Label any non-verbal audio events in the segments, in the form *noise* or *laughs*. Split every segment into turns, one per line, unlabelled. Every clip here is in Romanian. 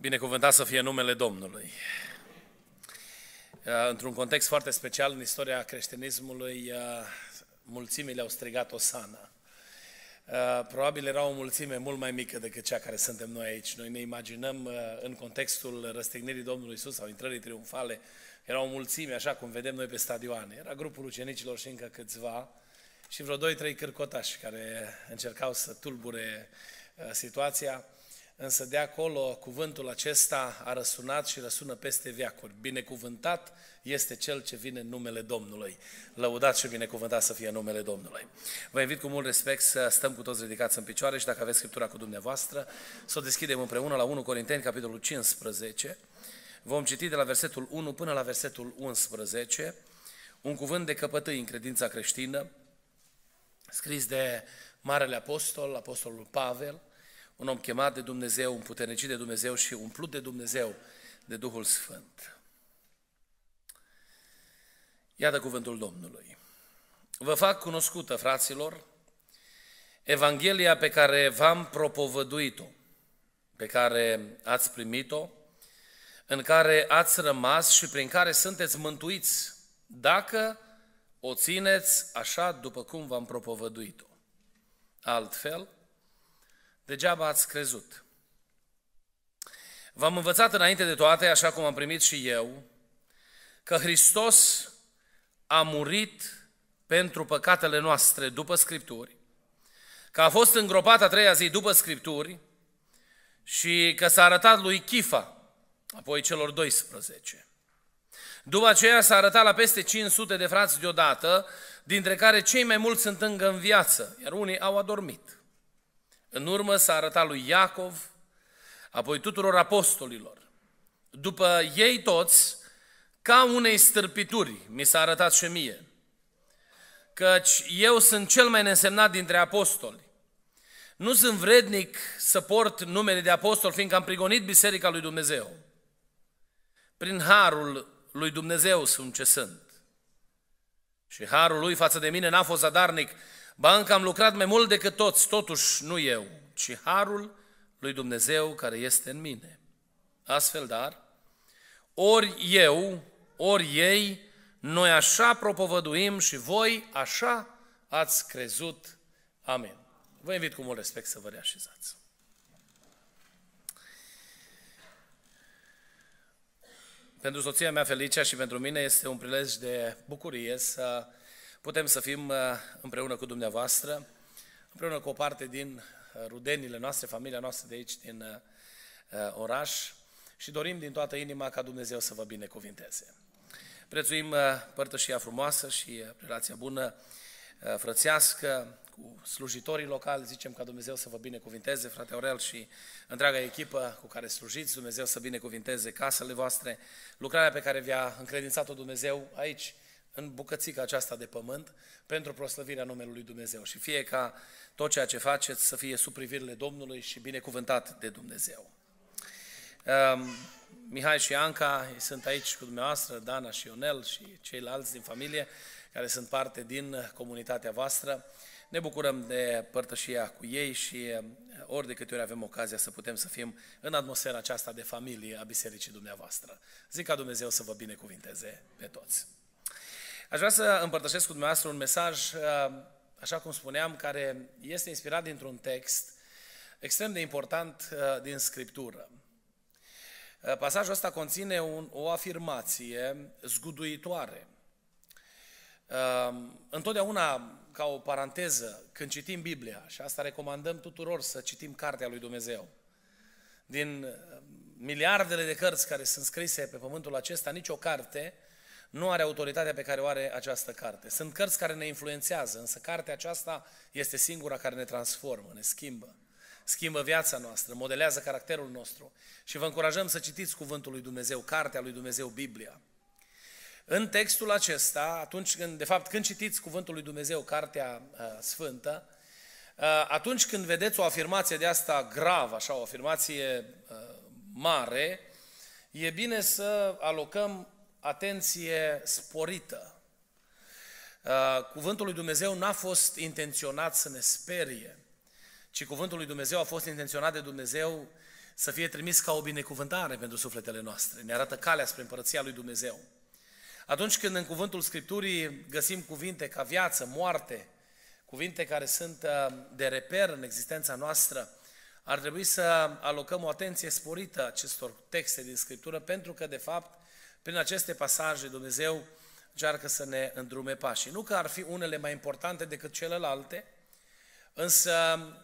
Binecuvântat să fie numele Domnului. Uh, într-un context foarte special în istoria creștinismului, uh, mulțimile au strigat Osana. Uh, probabil era o mulțime mult mai mică decât cea care suntem noi aici. Noi ne imaginăm în contextul răstignirii Domnului Isus sau intrării triumfale, era o mulțime, așa cum vedem noi pe stadioane. Era grupul ucenicilor și încă câțiva și vreo 2-3 cârcotași care încercau să tulbure situația însă de acolo cuvântul acesta a răsunat și răsună peste viacuri. Binecuvântat este cel ce vine în numele Domnului. Lăudat și binecuvântat să fie numele Domnului. Vă invit cu mult respect să stăm cu toți ridicați în picioare și dacă aveți Scriptura cu dumneavoastră, să o deschidem împreună la 1 Corinteni, capitolul 15. Vom citi de la versetul 1 până la versetul 11, un cuvânt de căpătâi în credința creștină, scris de Marele Apostol, Apostolul Pavel, un om chemat de Dumnezeu, un puternicit de Dumnezeu și umplut de Dumnezeu, de Duhul Sfânt. Iată cuvântul Domnului. Vă fac cunoscută, fraților, Evanghelia pe care v-am propovăduit-o, pe care ați primit-o, în care ați rămas și prin care sunteți mântuiți, dacă o țineți așa după cum v-am propovăduit-o. Altfel, Degeaba ați crezut. V-am învățat înainte de toate, așa cum am primit și eu, că Hristos a murit pentru păcatele noastre după Scripturi, că a fost îngropat a treia zi după Scripturi și că s-a arătat lui Chifa, apoi celor 12. După aceea s-a arătat la peste 500 de frați deodată, dintre care cei mai mulți sunt încă în viață, iar unii au adormit. În urmă s-a arătat lui Iacov, apoi tuturor apostolilor. După ei toți, ca unei stârpituri, mi s-a arătat și mie, căci eu sunt cel mai nesemnat dintre apostoli. Nu sunt vrednic să port numele de apostol, fiindcă am prigonit Biserica lui Dumnezeu. Prin harul lui Dumnezeu sunt ce sunt. Și harul lui față de mine n-a fost zadarnic Ba încă am lucrat mai mult decât toți, totuși nu eu, ci harul lui Dumnezeu care este în mine. Astfel, dar, ori eu, ori ei, noi așa propovăduim și voi așa ați crezut. Amin. Vă invit cu mult respect să vă reașezați. Pentru soția mea, Felicia, și pentru mine este un prilej de bucurie să putem să fim uh, împreună cu dumneavoastră, împreună cu o parte din uh, rudenile noastre, familia noastră de aici, din uh, oraș și dorim din toată inima ca Dumnezeu să vă binecuvinteze. Prețuim părtășia frumoasă și relația bună frățească cu slujitorii locali, zicem ca Dumnezeu să vă binecuvinteze, frate Aurel și întreaga echipă cu care slujiți, Dumnezeu să binecuvinteze casele voastre, lucrarea pe care vi-a încredințat-o Dumnezeu aici, în bucățica aceasta de pământ pentru proslăvirea numelui lui Dumnezeu și fie ca tot ceea ce faceți să fie sub privirile Domnului și binecuvântat de Dumnezeu. Um, Mihai și Anca sunt aici cu dumneavoastră, Dana și Ionel și ceilalți din familie care sunt parte din comunitatea voastră. Ne bucurăm de părtășia cu ei și um, ori de câte ori avem ocazia să putem să fim în atmosfera aceasta de familie a bisericii dumneavoastră. Zic ca Dumnezeu să vă binecuvinteze pe toți. Aș vrea să împărtășesc cu dumneavoastră un mesaj, uh, așa cum spuneam, care este inspirat dintr-un text extrem de important uh, din Scriptură. Uh, pasajul ăsta conține un, o afirmație zguduitoare. Întotdeauna, ca o paranteză, când citim Biblia, și asta recomandăm tuturor să citim Cartea lui Dumnezeu, din miliardele de cărți care sunt scrise pe pământul acesta, nicio carte nu are autoritatea pe care o are această carte. Sunt cărți care ne influențează, însă cartea aceasta este singura care ne transformă, ne schimbă. Schimbă viața noastră, modelează caracterul nostru și vă încurajăm să citiți Cuvântul lui Dumnezeu, cartea lui Dumnezeu, Biblia. În textul acesta, atunci când, de fapt, când citiți Cuvântul lui Dumnezeu, Cartea uh, Sfântă, uh, atunci când vedeți o afirmație de asta gravă, așa, o afirmație uh, mare, e bine să alocăm atenție sporită. Uh, cuvântul lui Dumnezeu n-a fost intenționat să ne sperie, ci cuvântul lui Dumnezeu a fost intenționat de Dumnezeu să fie trimis ca o binecuvântare pentru sufletele noastre. Ne arată calea spre împărăția lui Dumnezeu. Atunci când în cuvântul Scripturii găsim cuvinte ca viață, moarte, cuvinte care sunt uh, de reper în existența noastră, ar trebui să alocăm o atenție sporită acestor texte din Scriptură, pentru că, de fapt, prin aceste pasaje Dumnezeu încearcă să ne îndrume pașii. Nu că ar fi unele mai importante decât celelalte, însă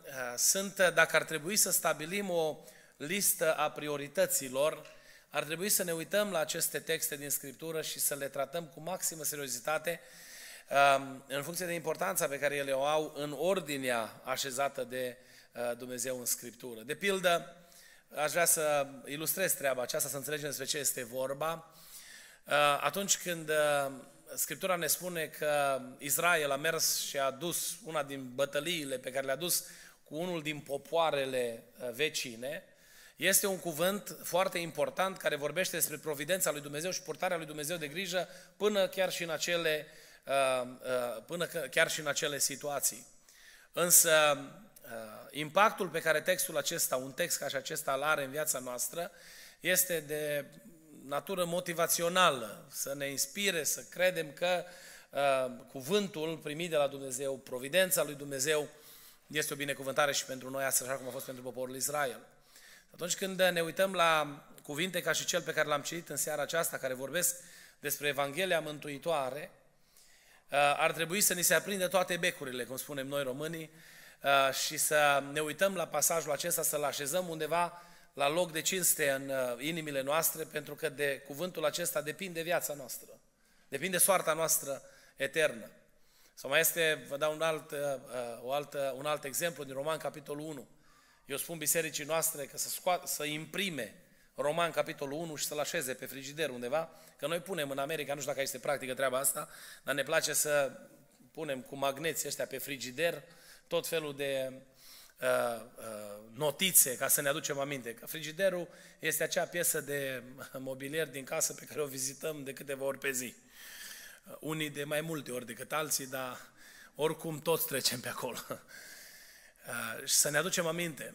uh, sunt, uh, dacă ar trebui să stabilim o listă a priorităților, ar trebui să ne uităm la aceste texte din Scriptură și să le tratăm cu maximă seriozitate um, în funcție de importanța pe care ele o au în ordinea așezată de uh, Dumnezeu în Scriptură. De pildă, aș vrea să ilustrez treaba aceasta, să înțelegem despre ce este vorba. Uh, atunci când uh, Scriptura ne spune că Israel a mers și a dus una din bătăliile pe care le-a dus cu unul din popoarele uh, vecine, este un cuvânt foarte important care vorbește despre providența lui Dumnezeu și purtarea lui Dumnezeu de grijă până chiar și în acele, până chiar și în acele situații. Însă impactul pe care textul acesta, un text ca și acesta îl are în viața noastră, este de natură motivațională, să ne inspire, să credem că uh, cuvântul primit de la Dumnezeu, providența lui Dumnezeu, este o binecuvântare și pentru noi astăzi, așa cum a fost pentru poporul Israel. Atunci când ne uităm la cuvinte ca și cel pe care l-am citit în seara aceasta, care vorbesc despre Evanghelia Mântuitoare, uh, ar trebui să ni se aprinde toate becurile, cum spunem noi românii, uh, și să ne uităm la pasajul acesta, să-l așezăm undeva la loc de cinste în uh, inimile noastre, pentru că de cuvântul acesta depinde viața noastră, depinde soarta noastră eternă. Sau mai este, vă dau un alt, uh, uh, o altă, un alt exemplu din Roman, capitolul 1. Eu spun bisericii noastre că să, scoat, să imprime Roman, capitolul 1 și să-l așeze pe frigider undeva, că noi punem în America, nu știu dacă este practică treaba asta, dar ne place să punem cu magneți ăștia pe frigider tot felul de Uh, uh, notițe ca să ne aducem aminte. Că frigiderul este acea piesă de *laughs* mobilier din casă pe care o vizităm de câteva ori pe zi. Uh, unii de mai multe ori decât alții, dar oricum toți trecem pe acolo. *laughs* și să ne aducem aminte.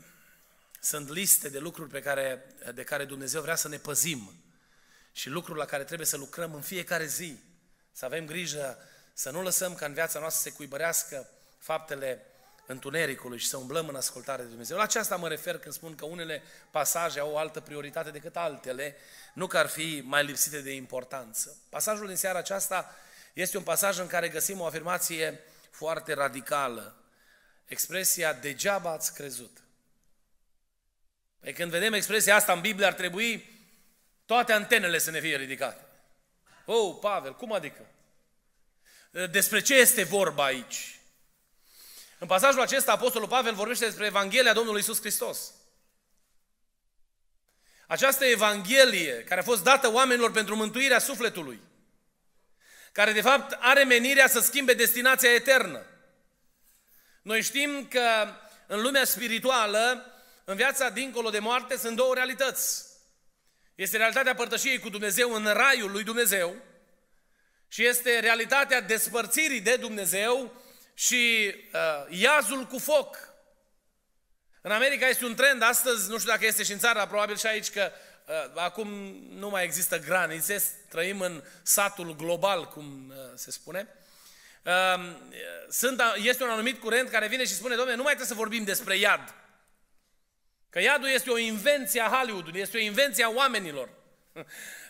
Sunt liste de lucruri pe care, de care Dumnezeu vrea să ne păzim și lucruri la care trebuie să lucrăm în fiecare zi. Să avem grijă să nu lăsăm ca în viața noastră se cuibărească faptele întunericului și să umblăm în ascultare de Dumnezeu. La aceasta mă refer când spun că unele pasaje au o altă prioritate decât altele, nu că ar fi mai lipsite de importanță. Pasajul din seara aceasta este un pasaj în care găsim o afirmație foarte radicală. Expresia degeaba ați crezut. Păi când vedem expresia asta în Biblie ar trebui toate antenele să ne fie ridicate. Oh, Pavel, cum adică? Despre ce este vorba aici? În pasajul acesta, Apostolul Pavel vorbește despre Evanghelia Domnului Isus Hristos. Această Evanghelie care a fost dată oamenilor pentru mântuirea sufletului, care de fapt are menirea să schimbe destinația eternă. Noi știm că în lumea spirituală, în viața dincolo de moarte, sunt două realități. Este realitatea părtășiei cu Dumnezeu în raiul lui Dumnezeu și este realitatea despărțirii de Dumnezeu și uh, iazul cu foc. În America este un trend astăzi, nu știu dacă este și în țara, probabil și aici, că uh, acum nu mai există granițe, trăim în satul global, cum uh, se spune. Uh, sunt, este un anumit curent care vine și spune, domne, nu mai trebuie să vorbim despre iad. Că iadul este o invenție a Hollywoodului, este o invenție a oamenilor. *laughs*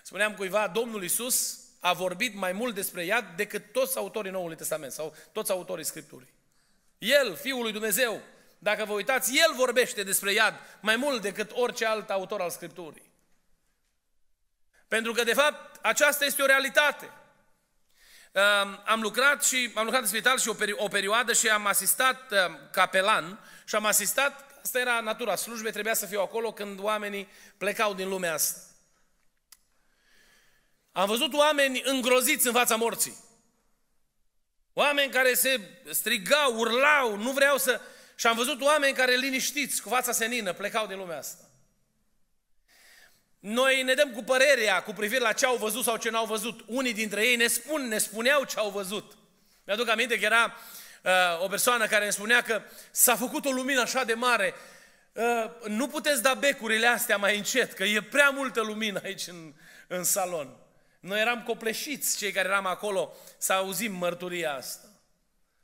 Spuneam cuiva, Domnul Isus a vorbit mai mult despre ea decât toți autorii Noului Testament sau toți autorii Scripturii. El, Fiul lui Dumnezeu, dacă vă uitați, el vorbește despre iad mai mult decât orice alt autor al Scripturii. Pentru că, de fapt, aceasta este o realitate. Am lucrat și am lucrat în spital și o, perioadă și am asistat uh, capelan și am asistat, asta era natura slujbei, trebuia să fiu acolo când oamenii plecau din lumea asta. Am văzut oameni îngroziți în fața morții. Oameni care se strigau, urlau, nu vreau să... Și am văzut oameni care liniștiți, cu fața senină, plecau din lumea asta. Noi ne dăm cu părerea cu privire la ce au văzut sau ce n-au văzut. Unii dintre ei ne spun, ne spuneau ce au văzut. Mi-aduc aminte că era uh, o persoană care îmi spunea că s-a făcut o lumină așa de mare, uh, nu puteți da becurile astea mai încet, că e prea multă lumină aici în, în salon. Noi eram copleșiți, cei care eram acolo, să auzim mărturia asta.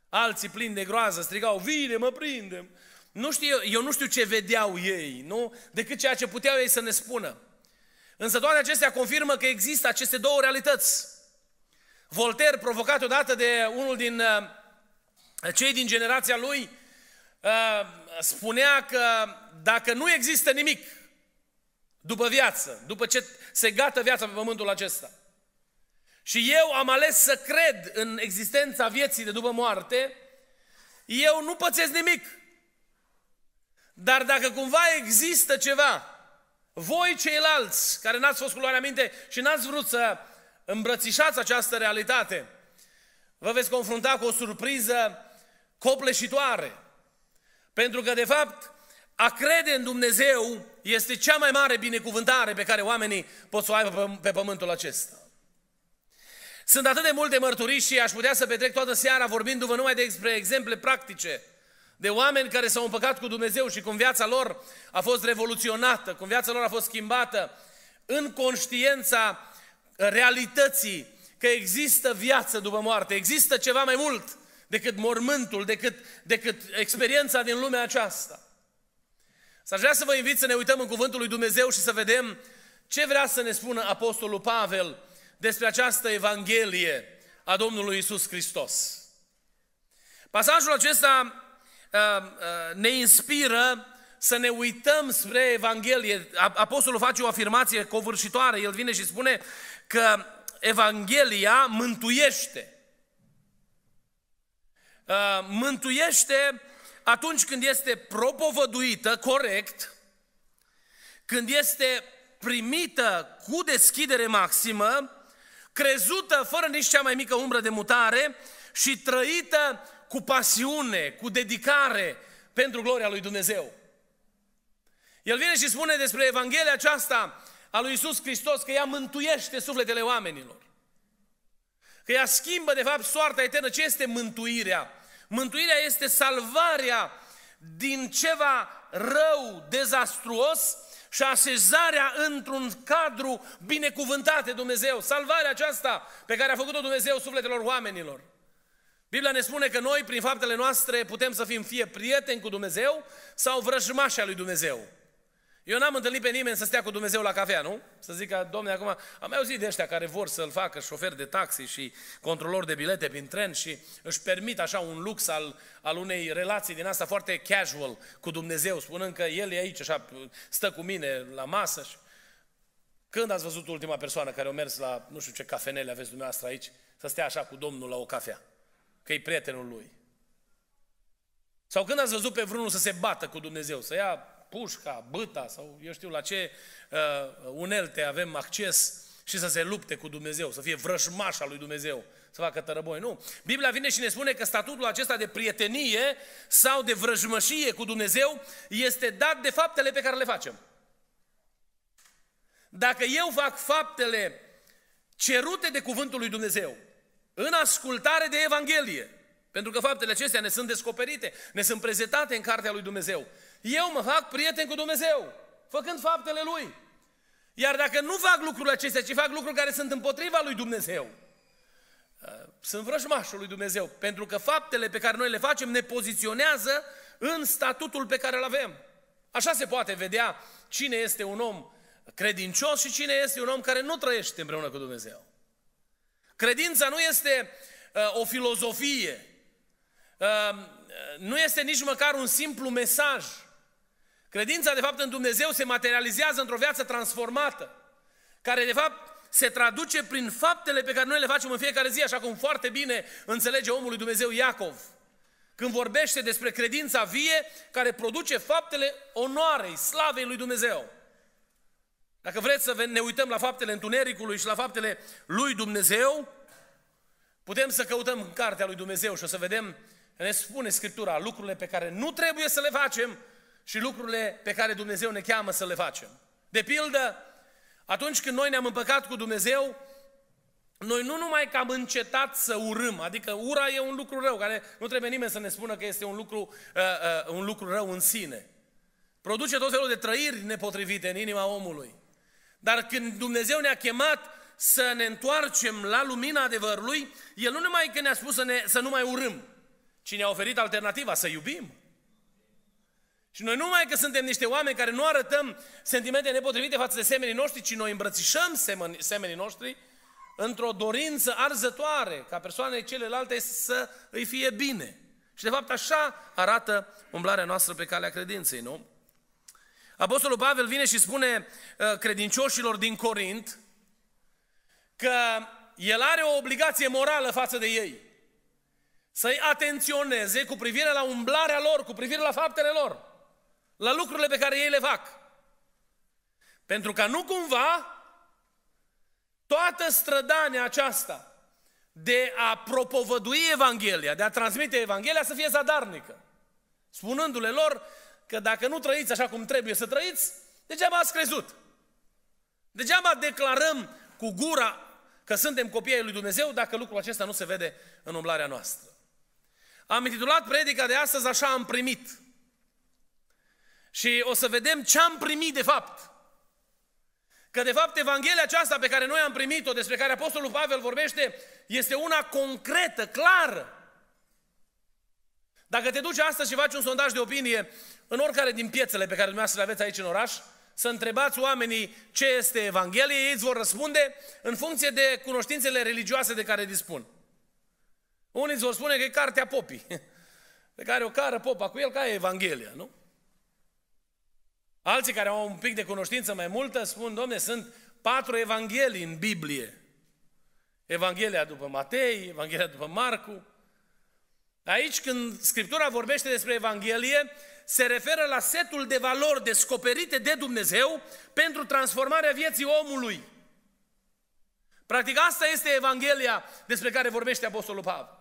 Alții plini de groază strigau, vine, mă prindem. Nu știu, eu nu știu ce vedeau ei, nu? Decât ceea ce puteau ei să ne spună. Însă toate acestea confirmă că există aceste două realități. Voltaire, provocat odată de unul din uh, cei din generația lui, uh, spunea că dacă nu există nimic după viață, după ce se gata viața pe pământul acesta, și eu am ales să cred în existența vieții de după moarte, eu nu pățesc nimic. Dar dacă cumva există ceva, voi ceilalți care n-ați fost cu luarea minte și n-ați vrut să îmbrățișați această realitate, vă veți confrunta cu o surpriză copleșitoare. Pentru că, de fapt, a crede în Dumnezeu este cea mai mare binecuvântare pe care oamenii pot să o aibă pe pământul acesta. Sunt atât de multe mărturii și aș putea să petrec toată seara vorbindu-vă numai despre exemple practice de oameni care s-au împăcat cu Dumnezeu și cum viața lor a fost revoluționată, cum viața lor a fost schimbată în conștiința realității că există viață după moarte, există ceva mai mult decât mormântul, decât, decât experiența din lumea aceasta. Să aș vrea să vă invit să ne uităm în Cuvântul lui Dumnezeu și să vedem ce vrea să ne spună Apostolul Pavel despre această Evanghelie a Domnului Isus Hristos. Pasajul acesta uh, uh, ne inspiră să ne uităm spre Evanghelie. Apostolul face o afirmație covârșitoare. El vine și spune că Evanghelia mântuiește. Uh, mântuiește atunci când este propovăduită corect, când este primită cu deschidere maximă crezută fără nici cea mai mică umbră de mutare și trăită cu pasiune, cu dedicare pentru gloria lui Dumnezeu. El vine și spune despre Evanghelia aceasta a lui Isus Hristos că ea mântuiește sufletele oamenilor. Că ea schimbă, de fapt, soarta eternă. Ce este mântuirea? Mântuirea este salvarea din ceva rău, dezastruos, și așezarea într-un cadru binecuvântat de Dumnezeu, salvarea aceasta pe care a făcut-o Dumnezeu sufletelor oamenilor. Biblia ne spune că noi, prin faptele noastre, putem să fim fie prieteni cu Dumnezeu sau vrăjmași lui Dumnezeu. Eu n-am întâlnit pe nimeni să stea cu Dumnezeu la cafea, nu? Să zică, domne, acum am mai auzit de ăștia care vor să-l facă șofer de taxi și controlor de bilete prin tren și își permit așa un lux al, al unei relații din asta foarte casual cu Dumnezeu, spunând că El e aici, așa, stă cu mine la masă. Și... Când ați văzut ultima persoană care a mers la, nu știu ce cafenele aveți dumneavoastră aici, să stea așa cu Domnul la o cafea, că e prietenul lui? Sau când ați văzut pe vreunul să se bată cu Dumnezeu, să ia pușca, băta sau eu știu la ce uh, unelte avem acces și să se lupte cu Dumnezeu, să fie vrăjmașa lui Dumnezeu, să facă tărăboi. Nu. Biblia vine și ne spune că statutul acesta de prietenie sau de vrăjmășie cu Dumnezeu este dat de faptele pe care le facem. Dacă eu fac faptele cerute de cuvântul lui Dumnezeu, în ascultare de Evanghelie, pentru că faptele acestea ne sunt descoperite, ne sunt prezentate în cartea lui Dumnezeu eu mă fac prieten cu Dumnezeu, făcând faptele Lui. Iar dacă nu fac lucrurile acestea, ci fac lucruri care sunt împotriva lui Dumnezeu, uh, sunt vrăjmașul lui Dumnezeu, pentru că faptele pe care noi le facem ne poziționează în statutul pe care îl avem. Așa se poate vedea cine este un om credincios și cine este un om care nu trăiește împreună cu Dumnezeu. Credința nu este uh, o filozofie, uh, nu este nici măcar un simplu mesaj, Credința, de fapt, în Dumnezeu se materializează într-o viață transformată, care, de fapt, se traduce prin faptele pe care noi le facem în fiecare zi, așa cum foarte bine înțelege omul lui Dumnezeu Iacov. Când vorbește despre credința vie care produce faptele onoarei, slavei lui Dumnezeu. Dacă vreți să ne uităm la faptele întunericului și la faptele lui Dumnezeu, putem să căutăm în cartea lui Dumnezeu și o să vedem, ne spune Scriptura, lucrurile pe care nu trebuie să le facem, și lucrurile pe care Dumnezeu ne cheamă să le facem. De pildă, atunci când noi ne-am împăcat cu Dumnezeu, noi nu numai că am încetat să urâm, adică ura e un lucru rău, care nu trebuie nimeni să ne spună că este un lucru, uh, uh, un lucru rău în sine. Produce tot felul de trăiri nepotrivite în inima omului. Dar când Dumnezeu ne-a chemat să ne întoarcem la lumina adevărului, El nu numai că ne-a spus să, ne, să nu mai urâm, ci ne-a oferit alternativa, să iubim. Și noi nu numai că suntem niște oameni care nu arătăm sentimente nepotrivite față de semenii noștri, ci noi îmbrățișăm semen, semenii noștri într-o dorință arzătoare ca persoanele celelalte să îi fie bine. Și de fapt așa arată umblarea noastră pe calea credinței, nu? Apostolul Pavel vine și spune uh, credincioșilor din Corint că el are o obligație morală față de ei. Să-i atenționeze cu privire la umblarea lor, cu privire la faptele lor la lucrurile pe care ei le fac. Pentru ca nu cumva toată strădania aceasta de a propovădui Evanghelia, de a transmite Evanghelia să fie zadarnică. Spunându-le lor că dacă nu trăiți așa cum trebuie să trăiți, degeaba ați crezut. Degeaba declarăm cu gura că suntem ai lui Dumnezeu dacă lucrul acesta nu se vede în umblarea noastră. Am intitulat predica de astăzi așa am primit. Și o să vedem ce am primit de fapt. Că de fapt Evanghelia aceasta pe care noi am primit-o, despre care Apostolul Pavel vorbește, este una concretă, clară. Dacă te duci astăzi și faci un sondaj de opinie în oricare din piețele pe care dumneavoastră le aveți aici în oraș, să întrebați oamenii ce este Evanghelie, ei îți vor răspunde în funcție de cunoștințele religioase de care dispun. Unii îți vor spune că e cartea popii, *laughs* pe care o cară popa cu el, ca e Evanghelia, nu? Alții care au un pic de cunoștință mai multă spun, domne, sunt patru evanghelii în Biblie. Evanghelia după Matei, Evanghelia după Marcu. Aici când Scriptura vorbește despre Evanghelie, se referă la setul de valori descoperite de Dumnezeu pentru transformarea vieții omului. Practic asta este Evanghelia despre care vorbește Apostolul Pavel.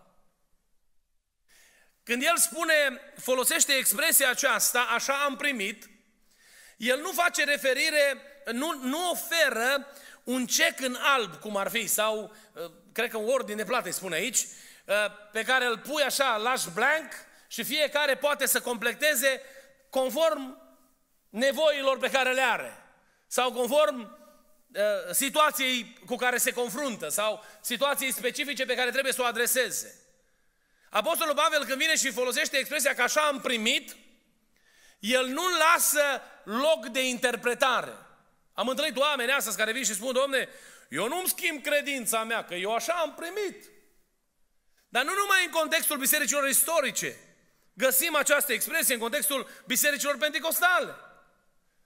Când el spune, folosește expresia aceasta, așa am primit, el nu face referire, nu, nu oferă un cec în alb, cum ar fi, sau uh, cred că un ordine de plată îi spune aici, uh, pe care îl pui așa, lași blank și fiecare poate să completeze conform nevoilor pe care le are sau conform uh, situației cu care se confruntă sau situației specifice pe care trebuie să o adreseze. Apostolul Pavel când vine și folosește expresia că așa am primit, el nu lasă loc de interpretare. Am întâlnit oameni astăzi care vin și spun, domne, eu nu-mi schimb credința mea, că eu așa am primit. Dar nu numai în contextul bisericilor istorice. Găsim această expresie în contextul bisericilor pentecostale.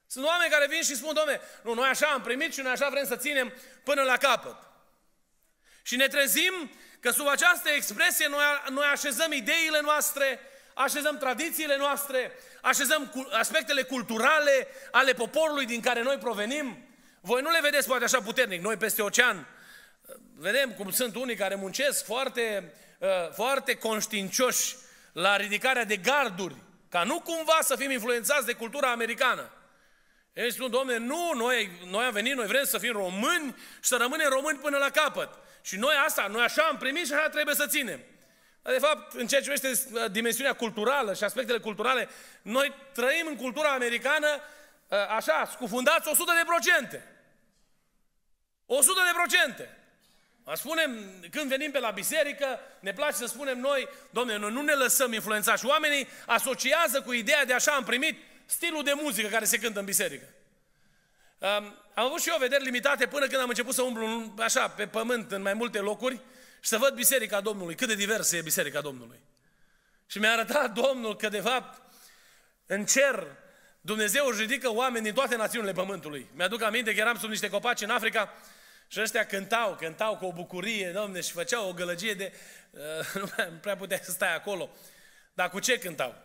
Sunt oameni care vin și spun, domne, nu, noi așa am primit și noi așa vrem să ținem până la capăt. Și ne trezim că sub această expresie noi, noi așezăm ideile noastre, așezăm tradițiile noastre, așezăm aspectele culturale ale poporului din care noi provenim. Voi nu le vedeți poate așa puternic, noi peste ocean vedem cum sunt unii care muncesc foarte, uh, foarte conștiincioși la ridicarea de garduri, ca nu cumva să fim influențați de cultura americană. Ei spun, domne, nu, noi, noi am venit, noi vrem să fim români și să rămânem români până la capăt. Și noi asta, noi așa am primit și așa trebuie să ținem. De fapt, în ceea ce este uh, dimensiunea culturală și aspectele culturale, noi trăim în cultura americană, uh, așa, scufundați 100 de procente. 100 de procente. Spunem, când venim pe la biserică, ne place să spunem noi, domnule, noi nu ne lăsăm influențați. Și oamenii asociază cu ideea de așa am primit stilul de muzică care se cântă în biserică. Um, am avut și eu vederi limitate până când am început să umblu așa pe pământ în mai multe locuri și să văd Biserica Domnului, cât de diversă e Biserica Domnului. Și mi-a arătat Domnul că, de fapt, în cer, Dumnezeu își ridică oameni din toate națiunile pământului. Mi-aduc aminte că eram sub niște copaci în Africa și ăștia cântau, cântau cu o bucurie, domne, și făceau o gălăgie de... Uh, *laughs* nu mai prea puteai să stai acolo. Dar cu ce cântau?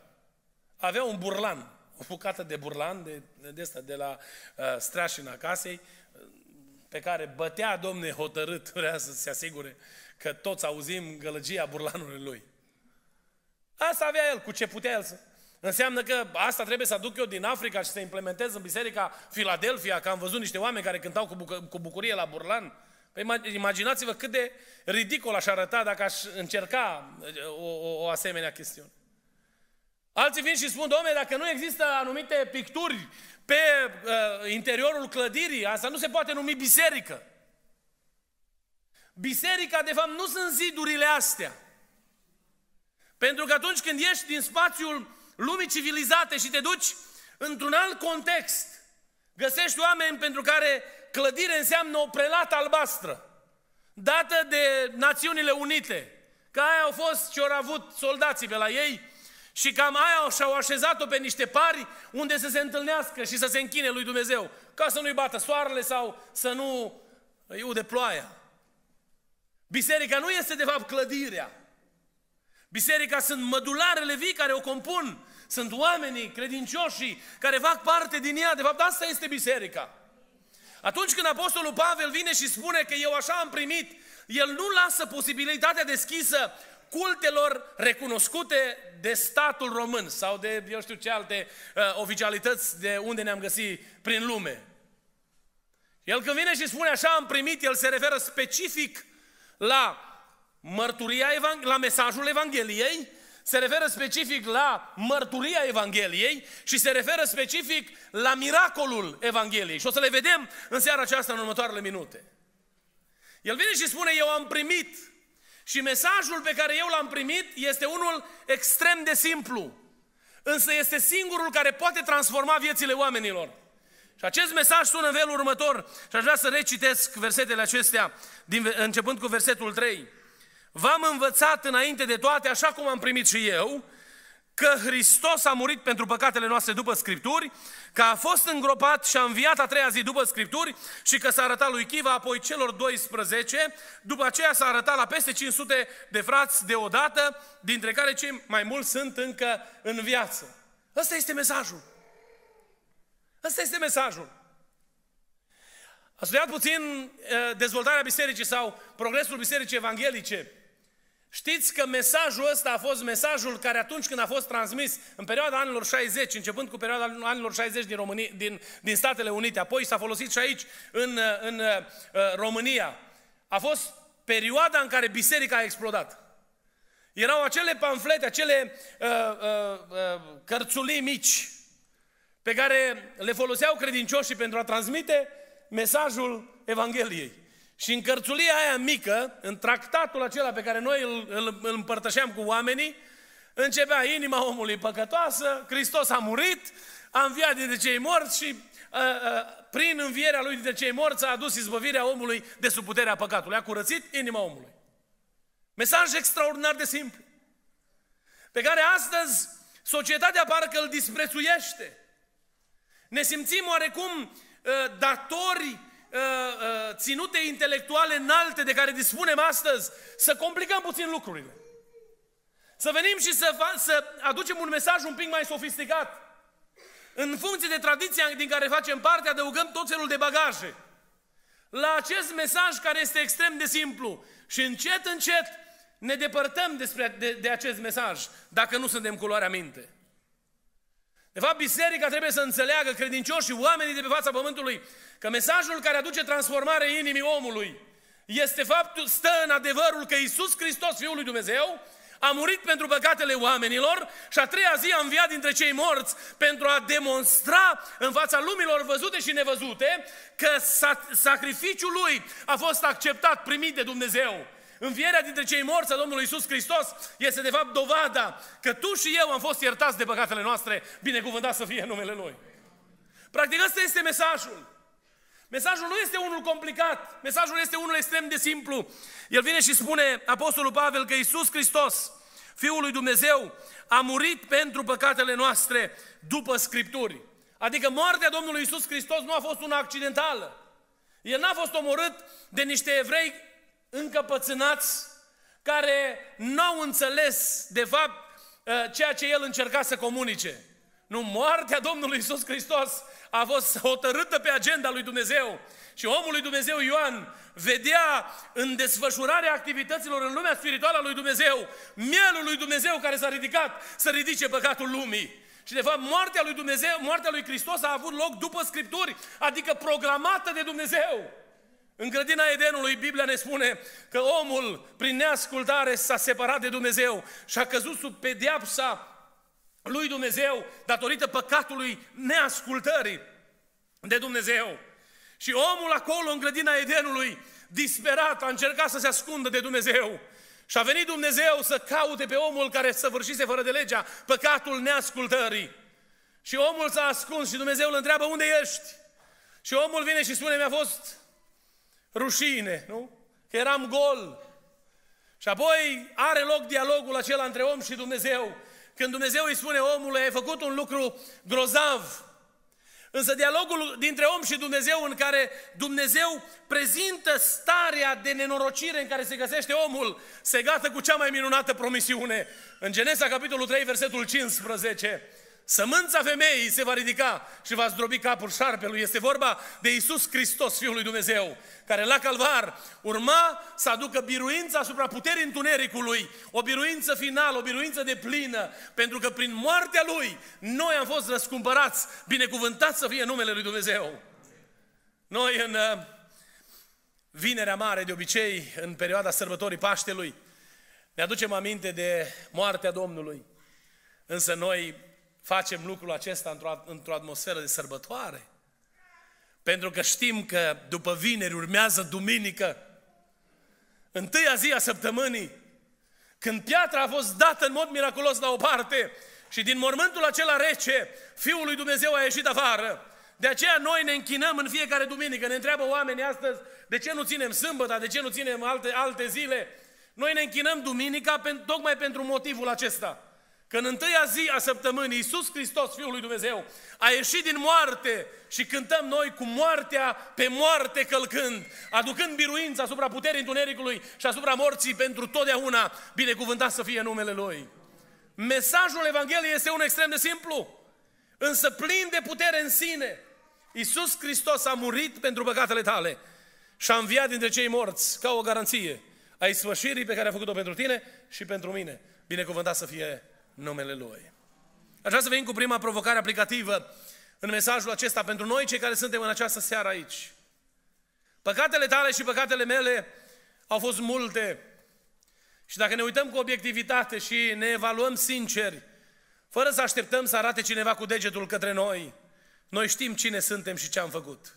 Aveau un burlan, o bucată de burlan de, de, asta, de la uh, strașina casei, pe care bătea, domne, hotărât, *laughs* vrea să se asigure Că toți auzim gălăgia burlanului lui. Asta avea el, cu ce putea el să... Înseamnă că asta trebuie să aduc eu din Africa și să implementez în biserica Filadelfia, că am văzut niște oameni care cântau cu, bucă, cu bucurie la burlan. Păi imaginați-vă cât de ridicol aș arăta dacă aș încerca uh, o, o, o asemenea chestiune. Alții vin și spun, domnule, dacă nu există anumite picturi pe uh, interiorul clădirii, asta nu se poate numi biserică. Biserica, de fapt, nu sunt zidurile astea. Pentru că atunci când ieși din spațiul lumii civilizate și te duci într-un alt context, găsești oameni pentru care clădire înseamnă o prelată albastră, dată de Națiunile Unite, că aia au fost ce au avut soldații pe la ei și cam aia și-au așezat-o pe niște pari unde să se întâlnească și să se închine lui Dumnezeu, ca să nu-i bată soarele sau să nu îi ude ploaia. Biserica nu este de fapt clădirea. Biserica sunt mădularele vii care o compun. Sunt oamenii credincioși care fac parte din ea. De fapt, asta este biserica. Atunci când Apostolul Pavel vine și spune că eu așa am primit, el nu lasă posibilitatea deschisă cultelor recunoscute de statul român sau de, eu știu ce alte uh, oficialități de unde ne-am găsit prin lume. El când vine și spune așa am primit, el se referă specific la mărturia la mesajul Evangheliei, se referă specific la mărturia Evangheliei și se referă specific la miracolul Evangheliei. Și o să le vedem în seara aceasta, în următoarele minute. El vine și spune, eu am primit. Și mesajul pe care eu l-am primit este unul extrem de simplu. Însă este singurul care poate transforma viețile oamenilor. Și acest mesaj sună în felul următor și aș vrea să recitesc versetele acestea, din, începând cu versetul 3. V-am învățat înainte de toate, așa cum am primit și eu, că Hristos a murit pentru păcatele noastre după Scripturi, că a fost îngropat și a înviat a treia zi după Scripturi și că s-a arătat lui Chiva, apoi celor 12, după aceea s-a arătat la peste 500 de frați deodată, dintre care cei mai mulți sunt încă în viață. Ăsta este mesajul. Asta este mesajul. A studiat puțin dezvoltarea bisericii sau progresul bisericii evanghelice. Știți că mesajul ăsta a fost mesajul care atunci când a fost transmis în perioada anilor 60, începând cu perioada anilor 60 din, România, din, din Statele Unite, apoi s-a folosit și aici, în, în România, a fost perioada în care biserica a explodat. Erau acele pamflete, acele uh, uh, uh, cărțulii mici, pe care le foloseau credincioșii pentru a transmite mesajul Evangheliei. Și în cărțulia aia mică, în tractatul acela pe care noi îl, îl, îl împărtășeam cu oamenii, începea inima omului păcătoasă, Hristos a murit, a înviat dintre cei morți și a, a, prin învierea lui dintre cei morți a adus izbăvirea omului de sub puterea păcatului, a curățit inima omului. Mesaj extraordinar de simplu, pe care astăzi societatea parcă îl disprețuiește. Ne simțim oarecum ă, datori ă, ă, ținute intelectuale înalte de care dispunem astăzi, să complicăm puțin lucrurile. Să venim și să, să aducem un mesaj un pic mai sofisticat. În funcție de tradiția din care facem parte, adăugăm tot felul de bagaje. La acest mesaj care este extrem de simplu și încet, încet ne depărtăm despre, de, de acest mesaj dacă nu suntem luarea minte. De fapt, biserica trebuie să înțeleagă credincioșii, oamenii de pe fața pământului, că mesajul care aduce transformare inimii omului este faptul, stă în adevărul că Isus Hristos, Fiul lui Dumnezeu, a murit pentru păcatele oamenilor și a treia zi a înviat dintre cei morți pentru a demonstra în fața lumilor văzute și nevăzute că sacrificiul lui a fost acceptat, primit de Dumnezeu. Învierea dintre cei morți a Domnului Isus Hristos este de fapt dovada că tu și eu am fost iertați de păcatele noastre, binecuvântat să fie numele Lui. Practic ăsta este mesajul. Mesajul nu este unul complicat, mesajul este unul extrem de simplu. El vine și spune Apostolul Pavel că Isus Hristos, Fiul lui Dumnezeu, a murit pentru păcatele noastre după Scripturi. Adică moartea Domnului Isus Hristos nu a fost una accidentală. El n-a fost omorât de niște evrei încăpățânați, care n-au înțeles, de fapt, uh, ceea ce El încerca să comunice. Nu, moartea Domnului Isus Hristos a fost hotărâtă pe agenda lui Dumnezeu. Și omul lui Dumnezeu Ioan vedea în desfășurarea activităților în lumea spirituală a lui Dumnezeu, mielul lui Dumnezeu care s-a ridicat să ridice păcatul lumii. Și de fapt moartea lui Dumnezeu, moartea lui Hristos a avut loc după Scripturi, adică programată de Dumnezeu. În grădina Edenului, Biblia ne spune că omul, prin neascultare, s-a separat de Dumnezeu și a căzut sub pediapsa lui Dumnezeu datorită păcatului neascultării de Dumnezeu. Și omul acolo, în grădina Edenului, disperat, a încercat să se ascundă de Dumnezeu. Și a venit Dumnezeu să caute pe omul care săvârșise fără de legea păcatul neascultării. Și omul s-a ascuns și Dumnezeu îl întreabă unde ești. Și omul vine și spune, mi-a fost rușine, nu? Că eram gol. Și apoi are loc dialogul acela între om și Dumnezeu. Când Dumnezeu îi spune omului, ai făcut un lucru grozav. Însă dialogul dintre om și Dumnezeu în care Dumnezeu prezintă starea de nenorocire în care se găsește omul, se gată cu cea mai minunată promisiune. În Genesa, capitolul 3, versetul 15, Sămânța femeii se va ridica și va zdrobi capul șarpelui. Este vorba de Isus Hristos, Fiul lui Dumnezeu, care la calvar urma să aducă biruința asupra puterii întunericului, o biruință finală, o biruință de plină, pentru că prin moartea Lui noi am fost răscumpărați, binecuvântați să fie numele Lui Dumnezeu. Noi în uh, Vinerea Mare, de obicei, în perioada sărbătorii Paștelui, ne aducem aminte de moartea Domnului. Însă noi facem lucrul acesta într-o, într-o atmosferă de sărbătoare. Pentru că știm că după vineri urmează duminică, întâia zi a săptămânii, când piatra a fost dată în mod miraculos la o parte și din mormântul acela rece, Fiul lui Dumnezeu a ieșit afară. De aceea noi ne închinăm în fiecare duminică. Ne întreabă oamenii astăzi de ce nu ținem sâmbătă, de ce nu ținem alte, alte zile. Noi ne închinăm duminica pentru, tocmai pentru motivul acesta că în întâia zi a săptămânii Iisus Hristos, Fiul lui Dumnezeu, a ieșit din moarte și cântăm noi cu moartea pe moarte călcând, aducând biruința asupra puterii întunericului și asupra morții pentru totdeauna, binecuvântat să fie numele Lui. Mesajul Evangheliei este un extrem de simplu, însă plin de putere în sine. Iisus Hristos a murit pentru păcatele tale și a înviat dintre cei morți ca o garanție a isfășirii pe care a făcut-o pentru tine și pentru mine. Binecuvântat să fie numele Lui. Aș vrea să venim cu prima provocare aplicativă în mesajul acesta pentru noi, cei care suntem în această seară aici. Păcatele tale și păcatele mele au fost multe. Și dacă ne uităm cu obiectivitate și ne evaluăm sinceri, fără să așteptăm să arate cineva cu degetul către noi, noi știm cine suntem și ce am făcut.